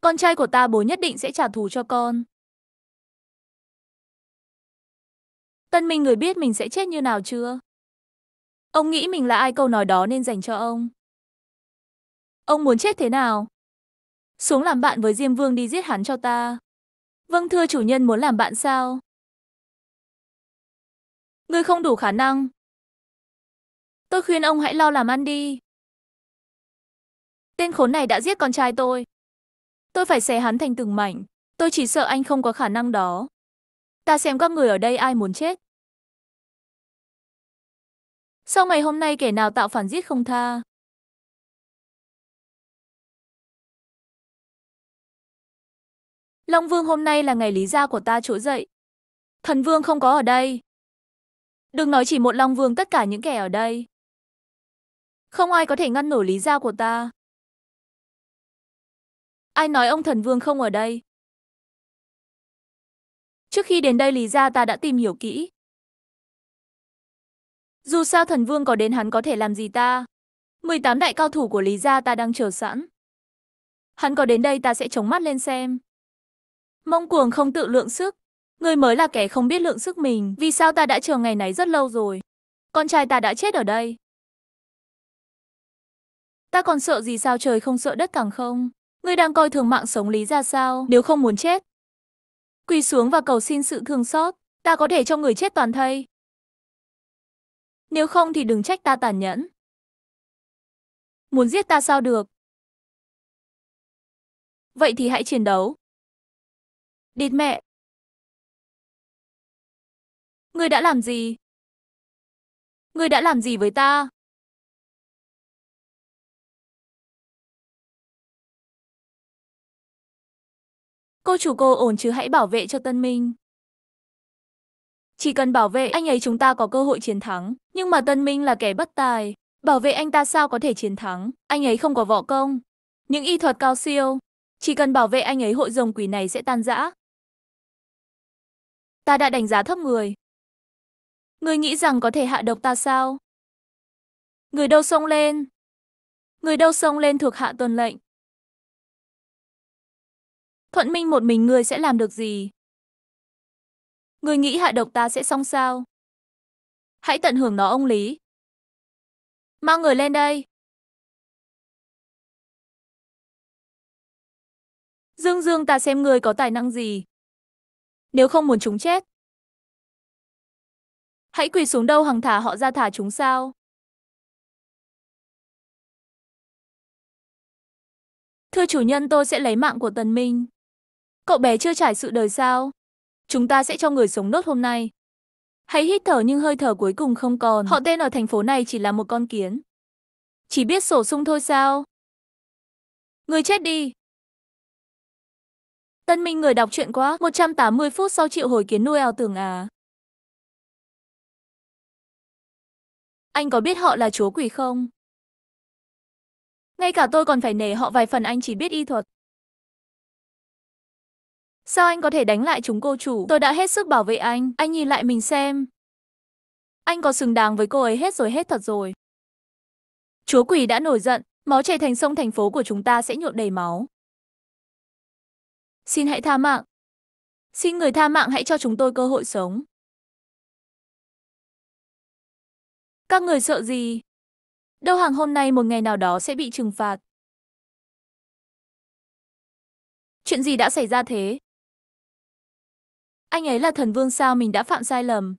Con trai của ta bố nhất định sẽ trả thù cho con. Tân Minh người biết mình sẽ chết như nào chưa? Ông nghĩ mình là ai câu nói đó nên dành cho ông. Ông muốn chết thế nào? Xuống làm bạn với Diêm Vương đi giết hắn cho ta. Vâng thưa chủ nhân muốn làm bạn sao? Ngươi không đủ khả năng. Tôi khuyên ông hãy lo làm ăn đi. Tên khốn này đã giết con trai tôi. Tôi phải xé hắn thành từng mảnh. Tôi chỉ sợ anh không có khả năng đó. Ta xem các người ở đây ai muốn chết. Sau ngày hôm nay kẻ nào tạo phản giết không tha. Long Vương hôm nay là ngày lý gia của ta trỗi dậy. Thần Vương không có ở đây. Đừng nói chỉ một Long Vương tất cả những kẻ ở đây. Không ai có thể ngăn nổi lý gia của ta. Ai nói ông thần vương không ở đây? Trước khi đến đây Lý Gia ta đã tìm hiểu kỹ. Dù sao thần vương có đến hắn có thể làm gì ta? 18 đại cao thủ của Lý Gia ta đang chờ sẵn. Hắn có đến đây ta sẽ chống mắt lên xem. Mông cuồng không tự lượng sức. Người mới là kẻ không biết lượng sức mình. Vì sao ta đã chờ ngày này rất lâu rồi? Con trai ta đã chết ở đây. Ta còn sợ gì sao trời không sợ đất càng không? Ngươi đang coi thường mạng sống Lý ra sao nếu không muốn chết? Quỳ xuống và cầu xin sự thương xót, ta có thể cho người chết toàn thây. Nếu không thì đừng trách ta tàn nhẫn. Muốn giết ta sao được? Vậy thì hãy chiến đấu. Địt mẹ! Ngươi đã làm gì? Ngươi đã làm gì với ta? Cô chủ cô ổn chứ hãy bảo vệ cho Tân Minh. Chỉ cần bảo vệ anh ấy chúng ta có cơ hội chiến thắng. Nhưng mà Tân Minh là kẻ bất tài. Bảo vệ anh ta sao có thể chiến thắng. Anh ấy không có võ công. Những y thuật cao siêu. Chỉ cần bảo vệ anh ấy hội rồng quỷ này sẽ tan rã. Ta đã đánh giá thấp người. Người nghĩ rằng có thể hạ độc ta sao? Người đâu xông lên? Người đâu xông lên thuộc hạ tuần lệnh. Thuận Minh một mình ngươi sẽ làm được gì? Ngươi nghĩ hạ độc ta sẽ xong sao? Hãy tận hưởng nó ông Lý. Mang người lên đây. Dương Dương ta xem ngươi có tài năng gì. Nếu không muốn chúng chết. Hãy quỳ xuống đâu hằng thả họ ra thả chúng sao. Thưa chủ nhân tôi sẽ lấy mạng của Tần Minh. Cậu bé chưa trải sự đời sao? Chúng ta sẽ cho người sống nốt hôm nay. Hãy hít thở nhưng hơi thở cuối cùng không còn. Họ tên ở thành phố này chỉ là một con kiến. Chỉ biết sổ sung thôi sao? Người chết đi. Tân Minh người đọc chuyện quá, 180 phút sau triệu hồi kiến nuôi ao tưởng à. Anh có biết họ là chúa quỷ không? Ngay cả tôi còn phải nể họ vài phần anh chỉ biết y thuật. Sao anh có thể đánh lại chúng cô chủ? Tôi đã hết sức bảo vệ anh. Anh nhìn lại mình xem. Anh có xứng đáng với cô ấy hết rồi hết thật rồi. Chúa quỷ đã nổi giận. Máu chảy thành sông thành phố của chúng ta sẽ nhuộn đầy máu. Xin hãy tha mạng. Xin người tha mạng hãy cho chúng tôi cơ hội sống. Các người sợ gì? Đâu hàng hôm nay một ngày nào đó sẽ bị trừng phạt. Chuyện gì đã xảy ra thế? Anh ấy là thần vương sao mình đã phạm sai lầm?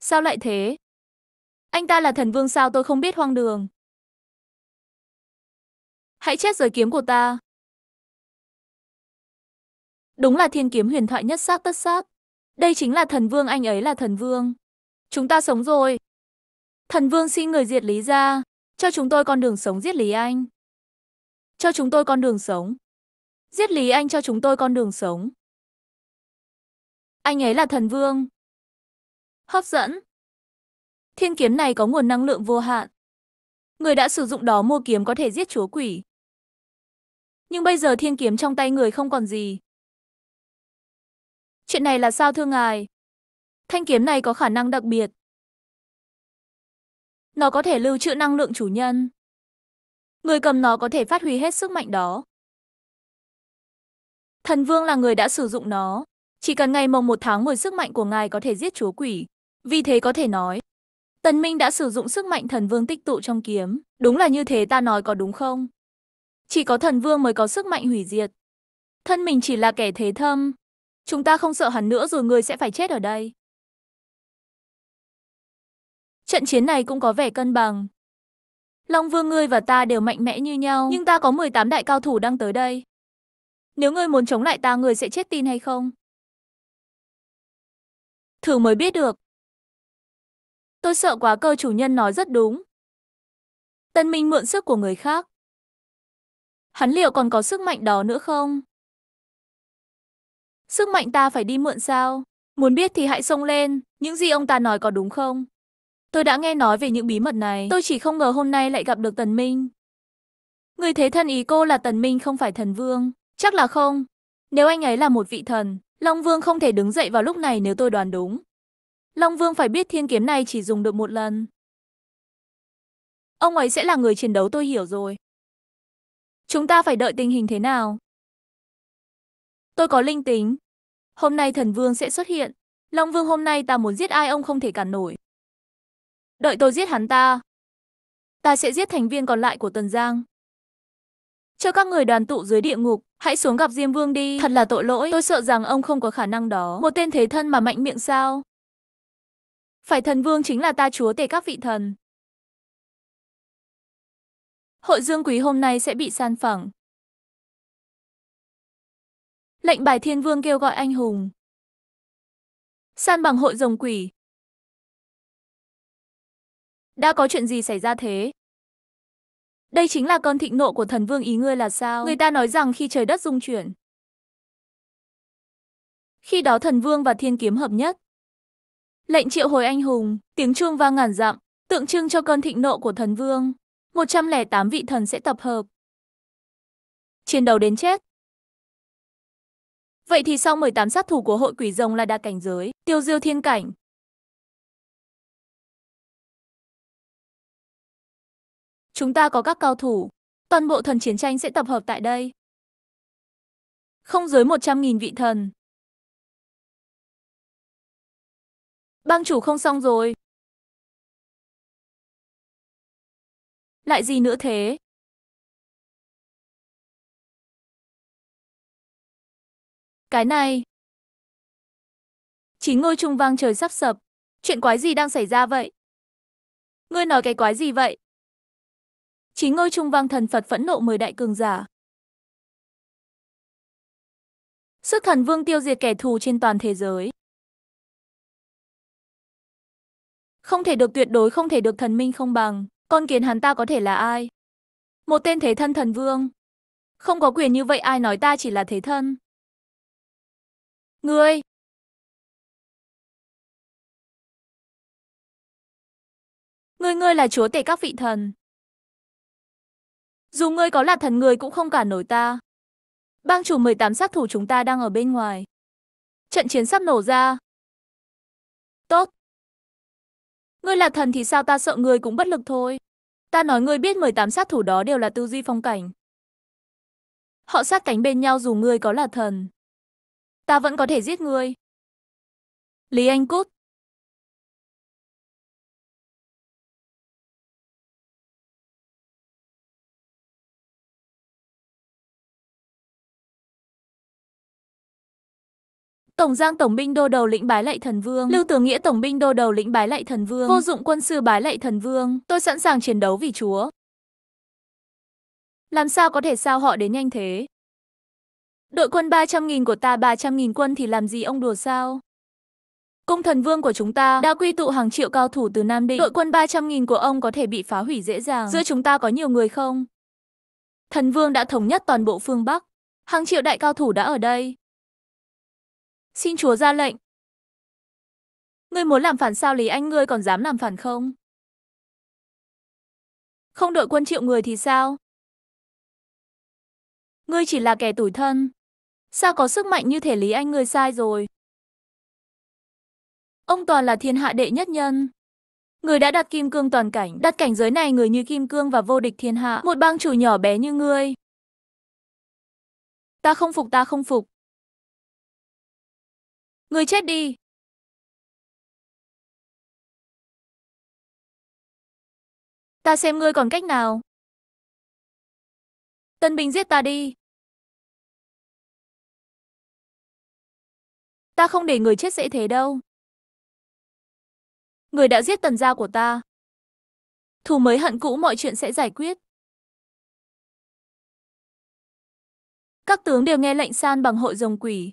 Sao lại thế? Anh ta là thần vương sao tôi không biết hoang đường? Hãy chết rồi kiếm của ta. Đúng là thiên kiếm huyền thoại nhất xác tất xác. Đây chính là thần vương, anh ấy là thần vương. Chúng ta sống rồi. Thần vương xin người diệt lý ra, cho chúng tôi con đường sống giết lý anh. Cho chúng tôi con đường sống. Giết lý anh cho chúng tôi con đường sống. Anh ấy là thần vương. Hấp dẫn. Thiên kiếm này có nguồn năng lượng vô hạn. Người đã sử dụng đó mua kiếm có thể giết chúa quỷ. Nhưng bây giờ thiên kiếm trong tay người không còn gì. Chuyện này là sao thưa ngài? Thanh kiếm này có khả năng đặc biệt. Nó có thể lưu trữ năng lượng chủ nhân. Người cầm nó có thể phát huy hết sức mạnh đó. Thần Vương là người đã sử dụng nó. Chỉ cần ngày mồng một tháng 10 sức mạnh của ngài có thể giết chúa quỷ. Vì thế có thể nói, Tần Minh đã sử dụng sức mạnh thần vương tích tụ trong kiếm. Đúng là như thế ta nói có đúng không? Chỉ có thần vương mới có sức mạnh hủy diệt. Thân mình chỉ là kẻ thế thâm. Chúng ta không sợ hắn nữa rồi người sẽ phải chết ở đây. Trận chiến này cũng có vẻ cân bằng. Long Vương ngươi và ta đều mạnh mẽ như nhau, nhưng ta có 18 đại cao thủ đang tới đây. Nếu ngươi muốn chống lại ta, ngươi sẽ chết tin hay không? thử mới biết được. Tôi sợ quá cơ chủ nhân nói rất đúng. Tân Minh mượn sức của người khác. Hắn liệu còn có sức mạnh đó nữa không? Sức mạnh ta phải đi mượn sao? Muốn biết thì hãy xông lên, những gì ông ta nói có đúng không? Tôi đã nghe nói về những bí mật này, tôi chỉ không ngờ hôm nay lại gặp được Tần Minh. Người thế thân ý cô là Tần Minh không phải thần vương, chắc là không. Nếu anh ấy là một vị thần, Long Vương không thể đứng dậy vào lúc này nếu tôi đoán đúng. Long Vương phải biết thiên kiếm này chỉ dùng được một lần. Ông ấy sẽ là người chiến đấu tôi hiểu rồi. Chúng ta phải đợi tình hình thế nào? Tôi có linh tính. Hôm nay thần vương sẽ xuất hiện. Long Vương hôm nay ta muốn giết ai ông không thể cản nổi. Đợi tôi giết hắn ta. Ta sẽ giết thành viên còn lại của Tần Giang. Cho các người đoàn tụ dưới địa ngục. Hãy xuống gặp Diêm Vương đi, thật là tội lỗi, tôi sợ rằng ông không có khả năng đó. Một tên thế thân mà mạnh miệng sao? Phải thần vương chính là ta chúa tể các vị thần. Hội dương quý hôm nay sẽ bị san phẳng. Lệnh bài thiên vương kêu gọi anh hùng. San bằng hội rồng quỷ. Đã có chuyện gì xảy ra thế? Đây chính là cơn thịnh nộ của thần vương ý ngươi là sao? Người ta nói rằng khi trời đất rung chuyển. Khi đó thần vương và thiên kiếm hợp nhất. Lệnh triệu hồi anh hùng, tiếng chuông vang ngàn dặm, tượng trưng cho cơn thịnh nộ của thần vương. 108 vị thần sẽ tập hợp. Chiến đấu đến chết. Vậy thì sau 18 sát thủ của hội quỷ rồng là đa cảnh giới, tiêu diêu thiên cảnh, Chúng ta có các cao thủ. Toàn bộ thần chiến tranh sẽ tập hợp tại đây. Không dưới 100.000 vị thần. Bang chủ không xong rồi. Lại gì nữa thế? Cái này. Chín ngôi trung vang trời sắp sập. Chuyện quái gì đang xảy ra vậy? Ngươi nói cái quái gì vậy? Chín ngôi trung vang thần Phật phẫn nộ mời đại cường giả. Sức thần vương tiêu diệt kẻ thù trên toàn thế giới. Không thể được tuyệt đối không thể được thần minh không bằng, con kiến hắn ta có thể là ai? Một tên thế thân thần vương. Không có quyền như vậy ai nói ta chỉ là thế thân. Ngươi! Ngươi ngươi là chúa tể các vị thần. Dù ngươi có là thần người cũng không cản nổi ta. Bang chủ 18 sát thủ chúng ta đang ở bên ngoài. Trận chiến sắp nổ ra. Tốt. Ngươi là thần thì sao ta sợ ngươi cũng bất lực thôi. Ta nói ngươi biết 18 sát thủ đó đều là tư duy phong cảnh. Họ sát cánh bên nhau dù ngươi có là thần. Ta vẫn có thể giết ngươi. Lý Anh Cút. Tổng Giang tổng binh đô đầu lĩnh bái lạy thần vương, Lưu Tường Nghĩa tổng binh đô đầu lĩnh bái lạy thần vương, vô dụng quân sư bái lạy thần vương, tôi sẵn sàng chiến đấu vì chúa. Làm sao có thể sao họ đến nhanh thế? Đội quân 300.000 của ta 300.000 quân thì làm gì ông đùa sao? Cung thần vương của chúng ta đã quy tụ hàng triệu cao thủ từ Nam Định. Đội quân 300.000 của ông có thể bị phá hủy dễ dàng. Giữa chúng ta có nhiều người không? Thần vương đã thống nhất toàn bộ phương Bắc. Hàng triệu đại cao thủ đã ở đây. Xin Chúa ra lệnh. Ngươi muốn làm phản sao Lý Anh ngươi còn dám làm phản không? Không đội quân triệu người thì sao? Ngươi chỉ là kẻ tủi thân. Sao có sức mạnh như thể Lý Anh ngươi sai rồi? Ông toàn là thiên hạ đệ nhất nhân. Người đã đặt kim cương toàn cảnh, đặt cảnh giới này người như kim cương và vô địch thiên hạ, một bang chủ nhỏ bé như ngươi. Ta không phục, ta không phục. Người chết đi! Ta xem ngươi còn cách nào. Tân Bình giết ta đi. Ta không để người chết dễ thế đâu. Người đã giết tần gia của ta. Thù mới hận cũ mọi chuyện sẽ giải quyết. Các tướng đều nghe lệnh san bằng hội rồng quỷ.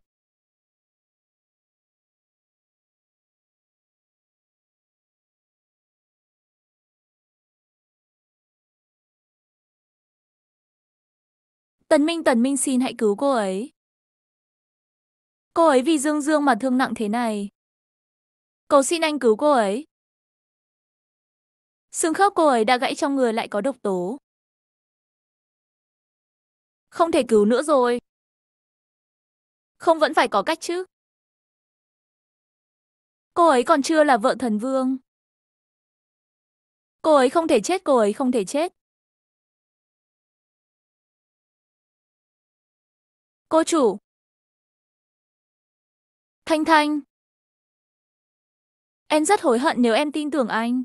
Tần Minh Tần Minh xin hãy cứu cô ấy. Cô ấy vì Dương Dương mà thương nặng thế này. Cầu xin anh cứu cô ấy. Xương khớp cô ấy đã gãy trong người lại có độc tố. Không thể cứu nữa rồi. Không vẫn phải có cách chứ. Cô ấy còn chưa là vợ thần vương. Cô ấy không thể chết, cô ấy không thể chết. Cô chủ. Thanh Thanh. Em rất hối hận nếu em tin tưởng anh.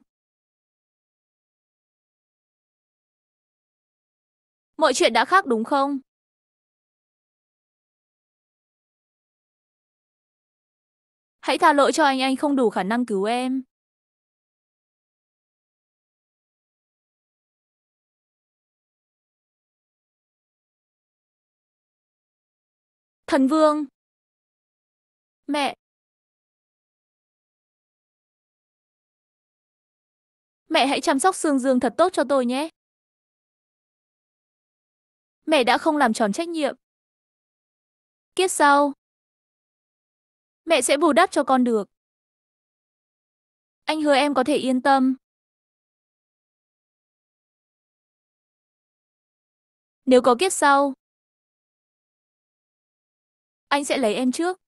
Mọi chuyện đã khác đúng không? Hãy tha lỗi cho anh anh không đủ khả năng cứu em. Thần Vương Mẹ Mẹ hãy chăm sóc xương Dương thật tốt cho tôi nhé. Mẹ đã không làm tròn trách nhiệm. Kiếp sau, mẹ sẽ bù đắp cho con được. Anh hứa em có thể yên tâm. Nếu có kiếp sau, anh sẽ lấy em trước.